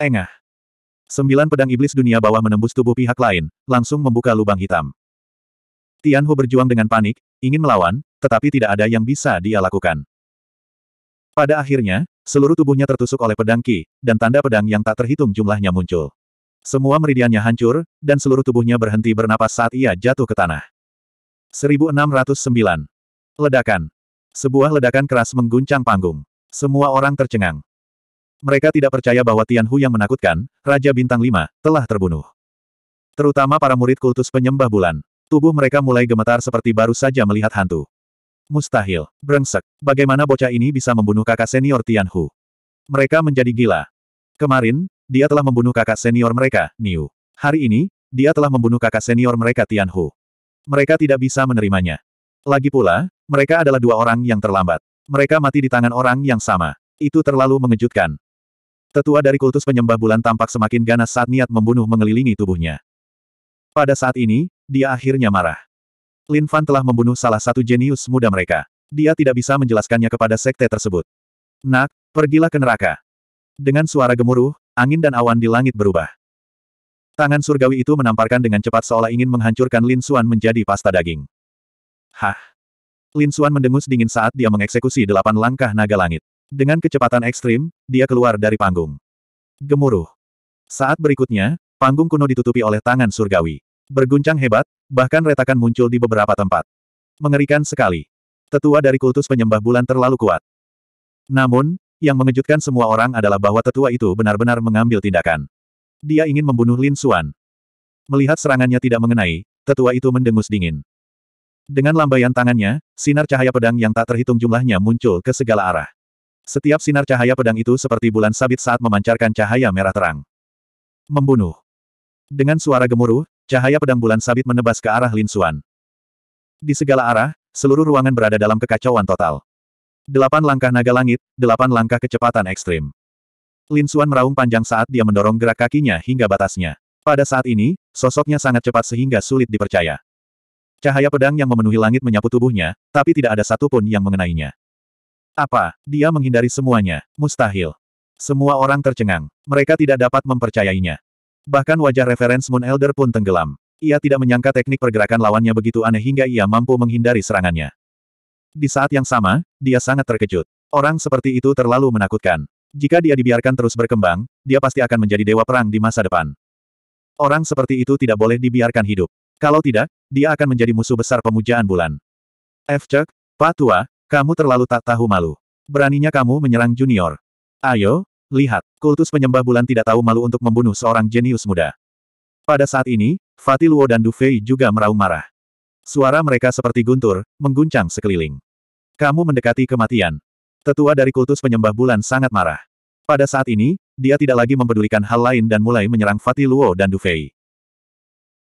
Engah. Sembilan pedang iblis dunia bawah menembus tubuh pihak lain, langsung membuka lubang hitam. Tianhu berjuang dengan panik, ingin melawan, tetapi tidak ada yang bisa dia lakukan. Pada akhirnya, seluruh tubuhnya tertusuk oleh pedang Qi, dan tanda pedang yang tak terhitung jumlahnya muncul. Semua meridiannya hancur, dan seluruh tubuhnya berhenti bernapas saat ia jatuh ke tanah. 1609. Ledakan. Sebuah ledakan keras mengguncang panggung. Semua orang tercengang. Mereka tidak percaya bahwa Tian Hu yang menakutkan, Raja Bintang Lima, telah terbunuh. Terutama para murid kultus penyembah bulan. Tubuh mereka mulai gemetar seperti baru saja melihat hantu. Mustahil, brengsek, bagaimana bocah ini bisa membunuh kakak senior Tian Hu? Mereka menjadi gila. Kemarin, dia telah membunuh kakak senior mereka, Niu. Hari ini, dia telah membunuh kakak senior mereka Tian Hu. Mereka tidak bisa menerimanya. Lagi pula, mereka adalah dua orang yang terlambat. Mereka mati di tangan orang yang sama. Itu terlalu mengejutkan. Tetua dari kultus penyembah bulan tampak semakin ganas saat niat membunuh mengelilingi tubuhnya. Pada saat ini, dia akhirnya marah. Lin Fan telah membunuh salah satu jenius muda mereka. Dia tidak bisa menjelaskannya kepada sekte tersebut. Nak, pergilah ke neraka. Dengan suara gemuruh, angin dan awan di langit berubah. Tangan surgawi itu menamparkan dengan cepat seolah ingin menghancurkan Lin Xuan menjadi pasta daging. Hah! Lin Xuan mendengus dingin saat dia mengeksekusi delapan langkah naga langit. Dengan kecepatan ekstrim, dia keluar dari panggung. Gemuruh. Saat berikutnya, panggung kuno ditutupi oleh tangan surgawi. Berguncang hebat, bahkan retakan muncul di beberapa tempat. Mengerikan sekali. Tetua dari kultus penyembah bulan terlalu kuat. Namun, yang mengejutkan semua orang adalah bahwa tetua itu benar-benar mengambil tindakan. Dia ingin membunuh Lin Xuan. Melihat serangannya tidak mengenai, tetua itu mendengus dingin. Dengan lambaian tangannya, sinar cahaya pedang yang tak terhitung jumlahnya muncul ke segala arah. Setiap sinar cahaya pedang itu seperti bulan sabit saat memancarkan cahaya merah terang. Membunuh. Dengan suara gemuruh, cahaya pedang bulan sabit menebas ke arah Lin Xuan. Di segala arah, seluruh ruangan berada dalam kekacauan total. Delapan langkah naga langit, delapan langkah kecepatan ekstrim. Lin Xuan meraung panjang saat dia mendorong gerak kakinya hingga batasnya. Pada saat ini, sosoknya sangat cepat sehingga sulit dipercaya. Cahaya pedang yang memenuhi langit menyapu tubuhnya, tapi tidak ada satupun yang mengenainya. Apa, dia menghindari semuanya? Mustahil. Semua orang tercengang. Mereka tidak dapat mempercayainya. Bahkan wajah referens Moon Elder pun tenggelam. Ia tidak menyangka teknik pergerakan lawannya begitu aneh hingga ia mampu menghindari serangannya. Di saat yang sama, dia sangat terkejut. Orang seperti itu terlalu menakutkan. Jika dia dibiarkan terus berkembang, dia pasti akan menjadi dewa perang di masa depan. Orang seperti itu tidak boleh dibiarkan hidup. Kalau tidak, dia akan menjadi musuh besar pemujaan bulan. F. Cek, tua. Kamu terlalu tak tahu malu. Beraninya kamu menyerang junior. Ayo, lihat, kultus penyembah bulan tidak tahu malu untuk membunuh seorang jenius muda. Pada saat ini, Fatih Luo dan Dufei juga meraung marah. Suara mereka seperti guntur, mengguncang sekeliling. Kamu mendekati kematian. Tetua dari kultus penyembah bulan sangat marah. Pada saat ini, dia tidak lagi mempedulikan hal lain dan mulai menyerang Fatih Luo dan Dufei.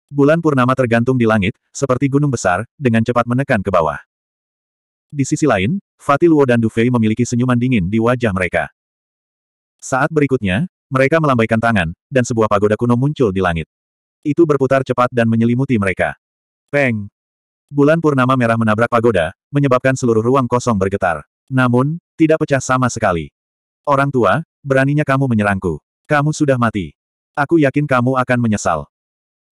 Bulan purnama tergantung di langit, seperti gunung besar, dengan cepat menekan ke bawah. Di sisi lain, Fatih Luo dan Dufei memiliki senyuman dingin di wajah mereka. Saat berikutnya, mereka melambaikan tangan, dan sebuah pagoda kuno muncul di langit. Itu berputar cepat dan menyelimuti mereka. Peng! Bulan purnama merah menabrak pagoda, menyebabkan seluruh ruang kosong bergetar. Namun, tidak pecah sama sekali. Orang tua, beraninya kamu menyerangku. Kamu sudah mati. Aku yakin kamu akan menyesal.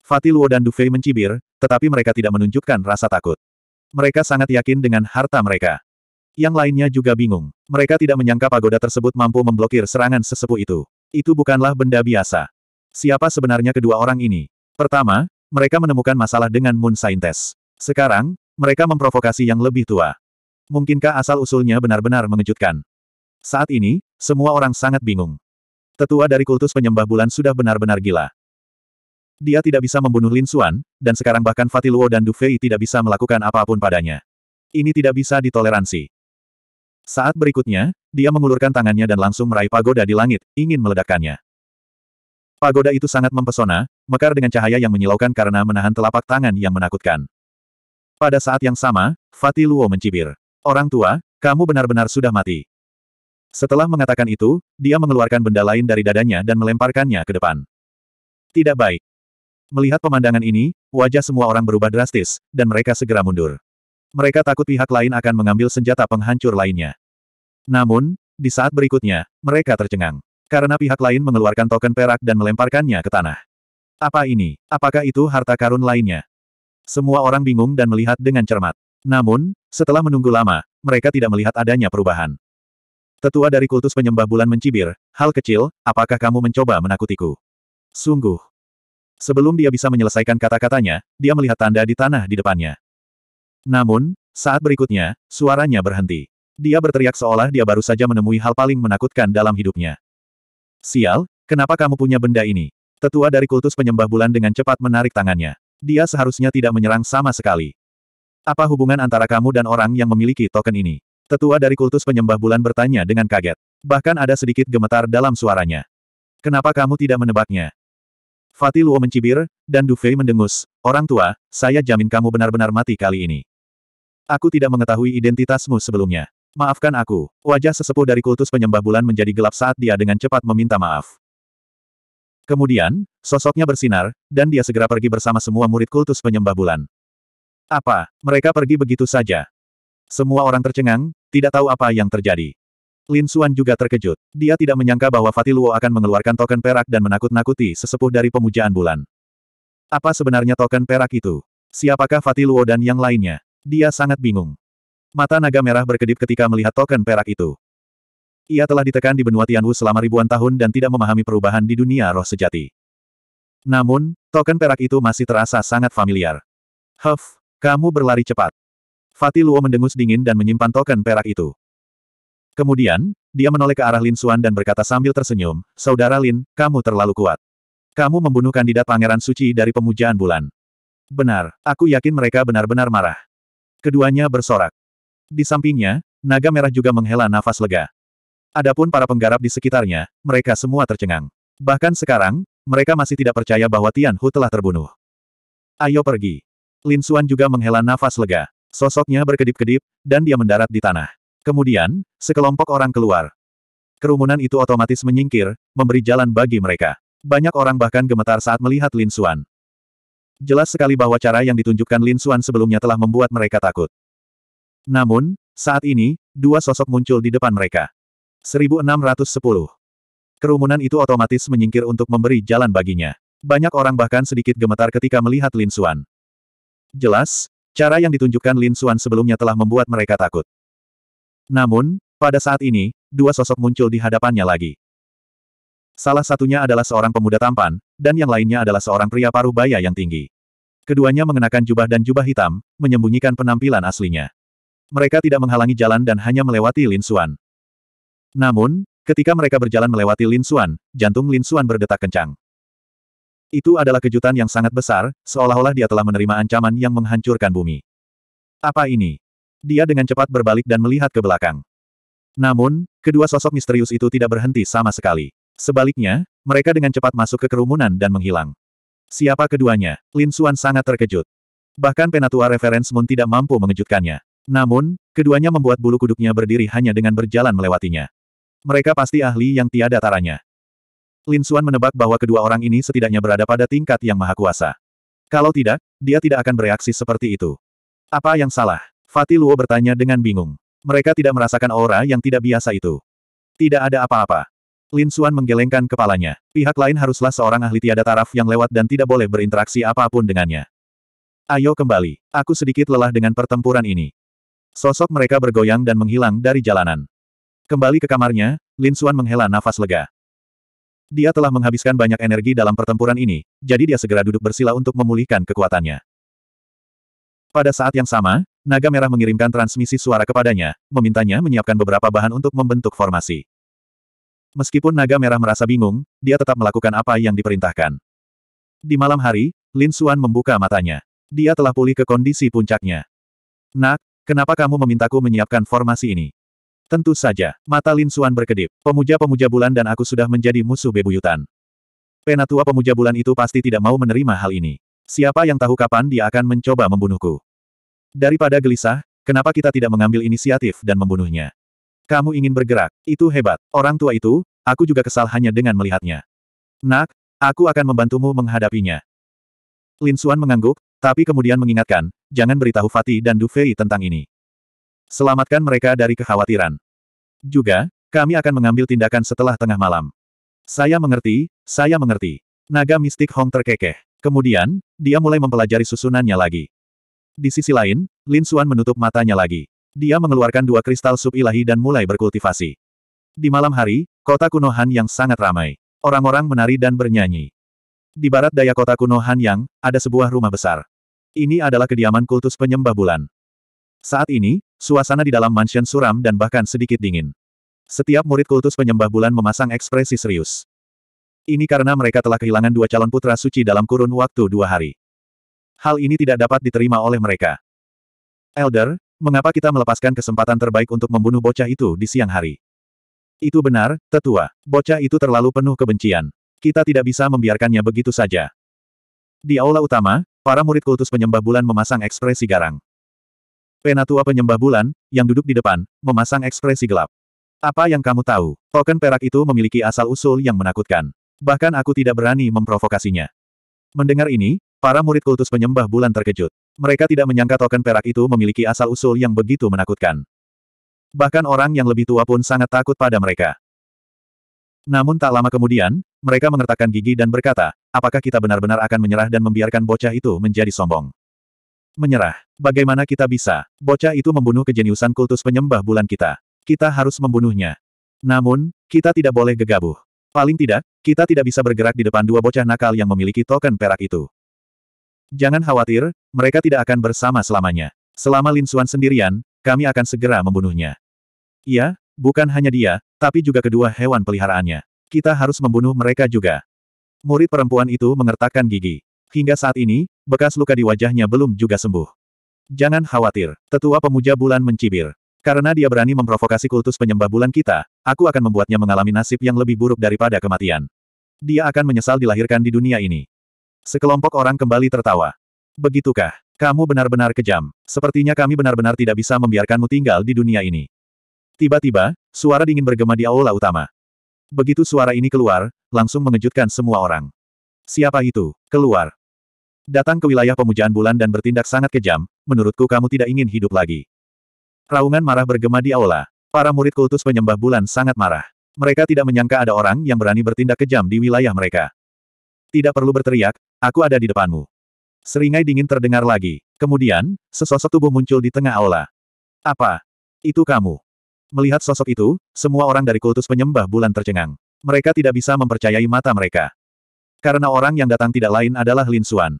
Fatih Luo dan Dufei mencibir, tetapi mereka tidak menunjukkan rasa takut. Mereka sangat yakin dengan harta mereka. Yang lainnya juga bingung. Mereka tidak menyangka pagoda tersebut mampu memblokir serangan sesepuh itu. Itu bukanlah benda biasa. Siapa sebenarnya kedua orang ini? Pertama, mereka menemukan masalah dengan Moon Saintes. Sekarang, mereka memprovokasi yang lebih tua. Mungkinkah asal-usulnya benar-benar mengejutkan? Saat ini, semua orang sangat bingung. Tetua dari kultus penyembah bulan sudah benar-benar gila dia tidak bisa membunuh Lin Xuan, dan sekarang bahkan Fatiluo dan Du Fei tidak bisa melakukan apapun padanya. Ini tidak bisa ditoleransi. Saat berikutnya, dia mengulurkan tangannya dan langsung meraih pagoda di langit, ingin meledakkannya. Pagoda itu sangat mempesona, mekar dengan cahaya yang menyilaukan karena menahan telapak tangan yang menakutkan. Pada saat yang sama, Fatih Luo mencibir. Orang tua, kamu benar-benar sudah mati. Setelah mengatakan itu, dia mengeluarkan benda lain dari dadanya dan melemparkannya ke depan. Tidak baik. Melihat pemandangan ini, wajah semua orang berubah drastis, dan mereka segera mundur. Mereka takut pihak lain akan mengambil senjata penghancur lainnya. Namun, di saat berikutnya, mereka tercengang. Karena pihak lain mengeluarkan token perak dan melemparkannya ke tanah. Apa ini? Apakah itu harta karun lainnya? Semua orang bingung dan melihat dengan cermat. Namun, setelah menunggu lama, mereka tidak melihat adanya perubahan. Tetua dari kultus penyembah bulan mencibir, hal kecil, apakah kamu mencoba menakutiku? Sungguh, Sebelum dia bisa menyelesaikan kata-katanya, dia melihat tanda di tanah di depannya. Namun, saat berikutnya, suaranya berhenti. Dia berteriak seolah dia baru saja menemui hal paling menakutkan dalam hidupnya. Sial, kenapa kamu punya benda ini? Tetua dari kultus penyembah bulan dengan cepat menarik tangannya. Dia seharusnya tidak menyerang sama sekali. Apa hubungan antara kamu dan orang yang memiliki token ini? Tetua dari kultus penyembah bulan bertanya dengan kaget. Bahkan ada sedikit gemetar dalam suaranya. Kenapa kamu tidak menebaknya? Fatih Luo mencibir, dan Du Fei mendengus, Orang tua, saya jamin kamu benar-benar mati kali ini. Aku tidak mengetahui identitasmu sebelumnya. Maafkan aku. Wajah sesepuh dari kultus penyembah bulan menjadi gelap saat dia dengan cepat meminta maaf. Kemudian, sosoknya bersinar, dan dia segera pergi bersama semua murid kultus penyembah bulan. Apa, mereka pergi begitu saja? Semua orang tercengang, tidak tahu apa yang terjadi. Lin Xuan juga terkejut. Dia tidak menyangka bahwa Luo akan mengeluarkan token perak dan menakut-nakuti sesepuh dari pemujaan bulan. Apa sebenarnya token perak itu? Siapakah Luo dan yang lainnya? Dia sangat bingung. Mata naga merah berkedip ketika melihat token perak itu. Ia telah ditekan di benua Tianwu selama ribuan tahun dan tidak memahami perubahan di dunia roh sejati. Namun, token perak itu masih terasa sangat familiar. Huff, kamu berlari cepat. Luo mendengus dingin dan menyimpan token perak itu. Kemudian, dia menoleh ke arah Lin Xuan dan berkata sambil tersenyum, Saudara Lin, kamu terlalu kuat. Kamu membunuh kandidat pangeran suci dari pemujaan bulan. Benar, aku yakin mereka benar-benar marah. Keduanya bersorak. Di sampingnya, naga merah juga menghela nafas lega. Adapun para penggarap di sekitarnya, mereka semua tercengang. Bahkan sekarang, mereka masih tidak percaya bahwa Tian Hu telah terbunuh. Ayo pergi. Lin Xuan juga menghela nafas lega. Sosoknya berkedip-kedip, dan dia mendarat di tanah. Kemudian, sekelompok orang keluar. Kerumunan itu otomatis menyingkir, memberi jalan bagi mereka. Banyak orang bahkan gemetar saat melihat Lin Xuan. Jelas sekali bahwa cara yang ditunjukkan Lin Xuan sebelumnya telah membuat mereka takut. Namun, saat ini, dua sosok muncul di depan mereka. 1610. Kerumunan itu otomatis menyingkir untuk memberi jalan baginya. Banyak orang bahkan sedikit gemetar ketika melihat Lin Xuan. Jelas, cara yang ditunjukkan Lin Xuan sebelumnya telah membuat mereka takut. Namun, pada saat ini, dua sosok muncul di hadapannya lagi. Salah satunya adalah seorang pemuda tampan, dan yang lainnya adalah seorang pria paruh baya yang tinggi. Keduanya mengenakan jubah dan jubah hitam, menyembunyikan penampilan aslinya. Mereka tidak menghalangi jalan dan hanya melewati Lin Suan. Namun, ketika mereka berjalan melewati Lin Suan, jantung Lin Suan berdetak kencang. Itu adalah kejutan yang sangat besar, seolah-olah dia telah menerima ancaman yang menghancurkan bumi. Apa ini? Dia dengan cepat berbalik dan melihat ke belakang. Namun, kedua sosok misterius itu tidak berhenti sama sekali. Sebaliknya, mereka dengan cepat masuk ke kerumunan dan menghilang. Siapa keduanya? Lin Xuan sangat terkejut. Bahkan penatua referens Moon tidak mampu mengejutkannya. Namun, keduanya membuat bulu kuduknya berdiri hanya dengan berjalan melewatinya. Mereka pasti ahli yang tiada taranya. Lin Xuan menebak bahwa kedua orang ini setidaknya berada pada tingkat yang maha kuasa. Kalau tidak, dia tidak akan bereaksi seperti itu. Apa yang salah? Fatih Luo bertanya dengan bingung. Mereka tidak merasakan aura yang tidak biasa itu. Tidak ada apa-apa. Lin Xuan menggelengkan kepalanya. Pihak lain haruslah seorang ahli tiada taraf yang lewat dan tidak boleh berinteraksi apapun dengannya. Ayo kembali. Aku sedikit lelah dengan pertempuran ini. Sosok mereka bergoyang dan menghilang dari jalanan. Kembali ke kamarnya, Lin Xuan menghela nafas lega. Dia telah menghabiskan banyak energi dalam pertempuran ini, jadi dia segera duduk bersila untuk memulihkan kekuatannya. Pada saat yang sama, naga merah mengirimkan transmisi suara kepadanya, memintanya menyiapkan beberapa bahan untuk membentuk formasi. Meskipun naga merah merasa bingung, dia tetap melakukan apa yang diperintahkan. Di malam hari, Lin Xuan membuka matanya. Dia telah pulih ke kondisi puncaknya. Nak, kenapa kamu memintaku menyiapkan formasi ini? Tentu saja, mata Lin Xuan berkedip. Pemuja-pemuja bulan dan aku sudah menjadi musuh bebuyutan. Penatua pemuja bulan itu pasti tidak mau menerima hal ini. Siapa yang tahu kapan dia akan mencoba membunuhku? Daripada gelisah, kenapa kita tidak mengambil inisiatif dan membunuhnya? Kamu ingin bergerak, itu hebat. Orang tua itu, aku juga kesal hanya dengan melihatnya. Nak, aku akan membantumu menghadapinya. Lin Suan mengangguk, tapi kemudian mengingatkan, jangan beritahu Fatih dan Du Fei tentang ini. Selamatkan mereka dari kekhawatiran. Juga, kami akan mengambil tindakan setelah tengah malam. Saya mengerti, saya mengerti. Naga mistik Hong terkekeh. Kemudian, dia mulai mempelajari susunannya lagi. Di sisi lain, Lin Xuan menutup matanya lagi. Dia mengeluarkan dua kristal sub ilahi dan mulai berkultivasi. Di malam hari, kota kuno Han yang sangat ramai. Orang-orang menari dan bernyanyi. Di barat daya kota kuno Han yang, ada sebuah rumah besar. Ini adalah kediaman kultus penyembah bulan. Saat ini, suasana di dalam mansion suram dan bahkan sedikit dingin. Setiap murid kultus penyembah bulan memasang ekspresi serius. Ini karena mereka telah kehilangan dua calon putra suci dalam kurun waktu dua hari hal ini tidak dapat diterima oleh mereka. Elder, mengapa kita melepaskan kesempatan terbaik untuk membunuh bocah itu di siang hari? Itu benar, tetua. Bocah itu terlalu penuh kebencian. Kita tidak bisa membiarkannya begitu saja. Di aula utama, para murid kultus penyembah bulan memasang ekspresi garang. Penatua penyembah bulan, yang duduk di depan, memasang ekspresi gelap. Apa yang kamu tahu? Token perak itu memiliki asal-usul yang menakutkan. Bahkan aku tidak berani memprovokasinya. Mendengar ini, Para murid kultus penyembah bulan terkejut. Mereka tidak menyangka token perak itu memiliki asal-usul yang begitu menakutkan. Bahkan orang yang lebih tua pun sangat takut pada mereka. Namun tak lama kemudian, mereka mengertakkan gigi dan berkata, apakah kita benar-benar akan menyerah dan membiarkan bocah itu menjadi sombong? Menyerah. Bagaimana kita bisa? Bocah itu membunuh kejeniusan kultus penyembah bulan kita. Kita harus membunuhnya. Namun, kita tidak boleh gegabah. Paling tidak, kita tidak bisa bergerak di depan dua bocah nakal yang memiliki token perak itu. Jangan khawatir, mereka tidak akan bersama selamanya. Selama Lin Xuan sendirian, kami akan segera membunuhnya. Iya, bukan hanya dia, tapi juga kedua hewan peliharaannya. Kita harus membunuh mereka juga. Murid perempuan itu mengertakkan gigi. Hingga saat ini, bekas luka di wajahnya belum juga sembuh. Jangan khawatir, tetua pemuja bulan mencibir. Karena dia berani memprovokasi kultus penyembah bulan kita, aku akan membuatnya mengalami nasib yang lebih buruk daripada kematian. Dia akan menyesal dilahirkan di dunia ini. Sekelompok orang kembali tertawa. Begitukah? Kamu benar-benar kejam. Sepertinya kami benar-benar tidak bisa membiarkanmu tinggal di dunia ini. Tiba-tiba, suara dingin bergema di aula utama. Begitu suara ini keluar, langsung mengejutkan semua orang. Siapa itu? Keluar. Datang ke wilayah pemujaan bulan dan bertindak sangat kejam, menurutku kamu tidak ingin hidup lagi. Raungan marah bergema di aula. Para murid kultus penyembah bulan sangat marah. Mereka tidak menyangka ada orang yang berani bertindak kejam di wilayah mereka. Tidak perlu berteriak, aku ada di depanmu. Seringai dingin terdengar lagi. Kemudian, sesosok tubuh muncul di tengah aula. Apa? Itu kamu. Melihat sosok itu, semua orang dari kultus penyembah bulan tercengang. Mereka tidak bisa mempercayai mata mereka. Karena orang yang datang tidak lain adalah Lin Suan.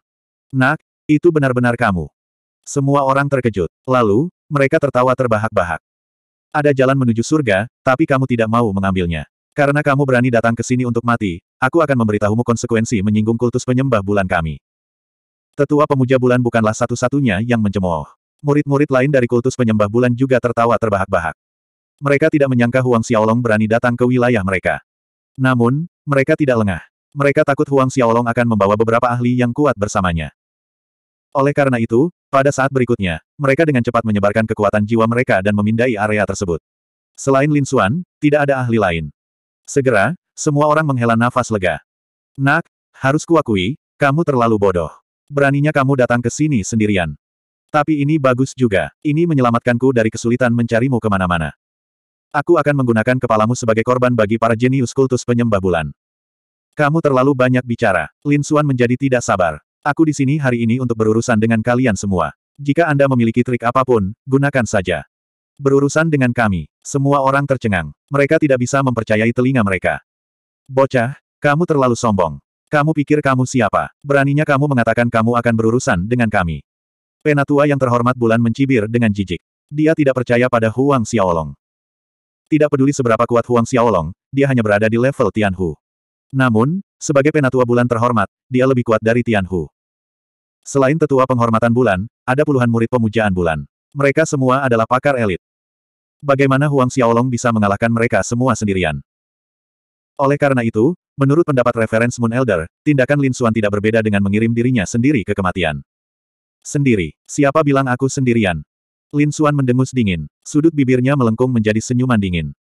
Nak, itu benar-benar kamu. Semua orang terkejut. Lalu, mereka tertawa terbahak-bahak. Ada jalan menuju surga, tapi kamu tidak mau mengambilnya. Karena kamu berani datang ke sini untuk mati, aku akan memberitahumu konsekuensi menyinggung kultus penyembah bulan kami. Tetua pemuja bulan bukanlah satu-satunya yang mencemooh. Murid-murid lain dari kultus penyembah bulan juga tertawa terbahak-bahak. Mereka tidak menyangka Huang Xiaolong berani datang ke wilayah mereka. Namun, mereka tidak lengah. Mereka takut Huang Xiaolong akan membawa beberapa ahli yang kuat bersamanya. Oleh karena itu, pada saat berikutnya, mereka dengan cepat menyebarkan kekuatan jiwa mereka dan memindai area tersebut. Selain Lin Xuan, tidak ada ahli lain. Segera, semua orang menghela nafas lega. Nak, harus kuakui, kamu terlalu bodoh. Beraninya kamu datang ke sini sendirian. Tapi ini bagus juga, ini menyelamatkanku dari kesulitan mencarimu kemana-mana. Aku akan menggunakan kepalamu sebagai korban bagi para jenius kultus penyembah bulan. Kamu terlalu banyak bicara. Lin Xuan menjadi tidak sabar. Aku di sini hari ini untuk berurusan dengan kalian semua. Jika Anda memiliki trik apapun, gunakan saja berurusan dengan kami. Semua orang tercengang. Mereka tidak bisa mempercayai telinga mereka. Bocah, kamu terlalu sombong. Kamu pikir kamu siapa? Beraninya kamu mengatakan kamu akan berurusan dengan kami. Penatua yang terhormat bulan mencibir dengan jijik. Dia tidak percaya pada Huang Xiaolong. Tidak peduli seberapa kuat Huang Xiaolong, dia hanya berada di level Tianhu. Namun, sebagai penatua bulan terhormat, dia lebih kuat dari Tianhu. Selain tetua penghormatan bulan, ada puluhan murid pemujaan bulan. Mereka semua adalah pakar elit. Bagaimana Huang Xiaolong bisa mengalahkan mereka semua sendirian? Oleh karena itu, menurut pendapat referens Moon Elder, tindakan Lin Xuan tidak berbeda dengan mengirim dirinya sendiri ke kematian. Sendiri, siapa bilang aku sendirian? Lin Xuan mendengus dingin, sudut bibirnya melengkung menjadi senyuman dingin.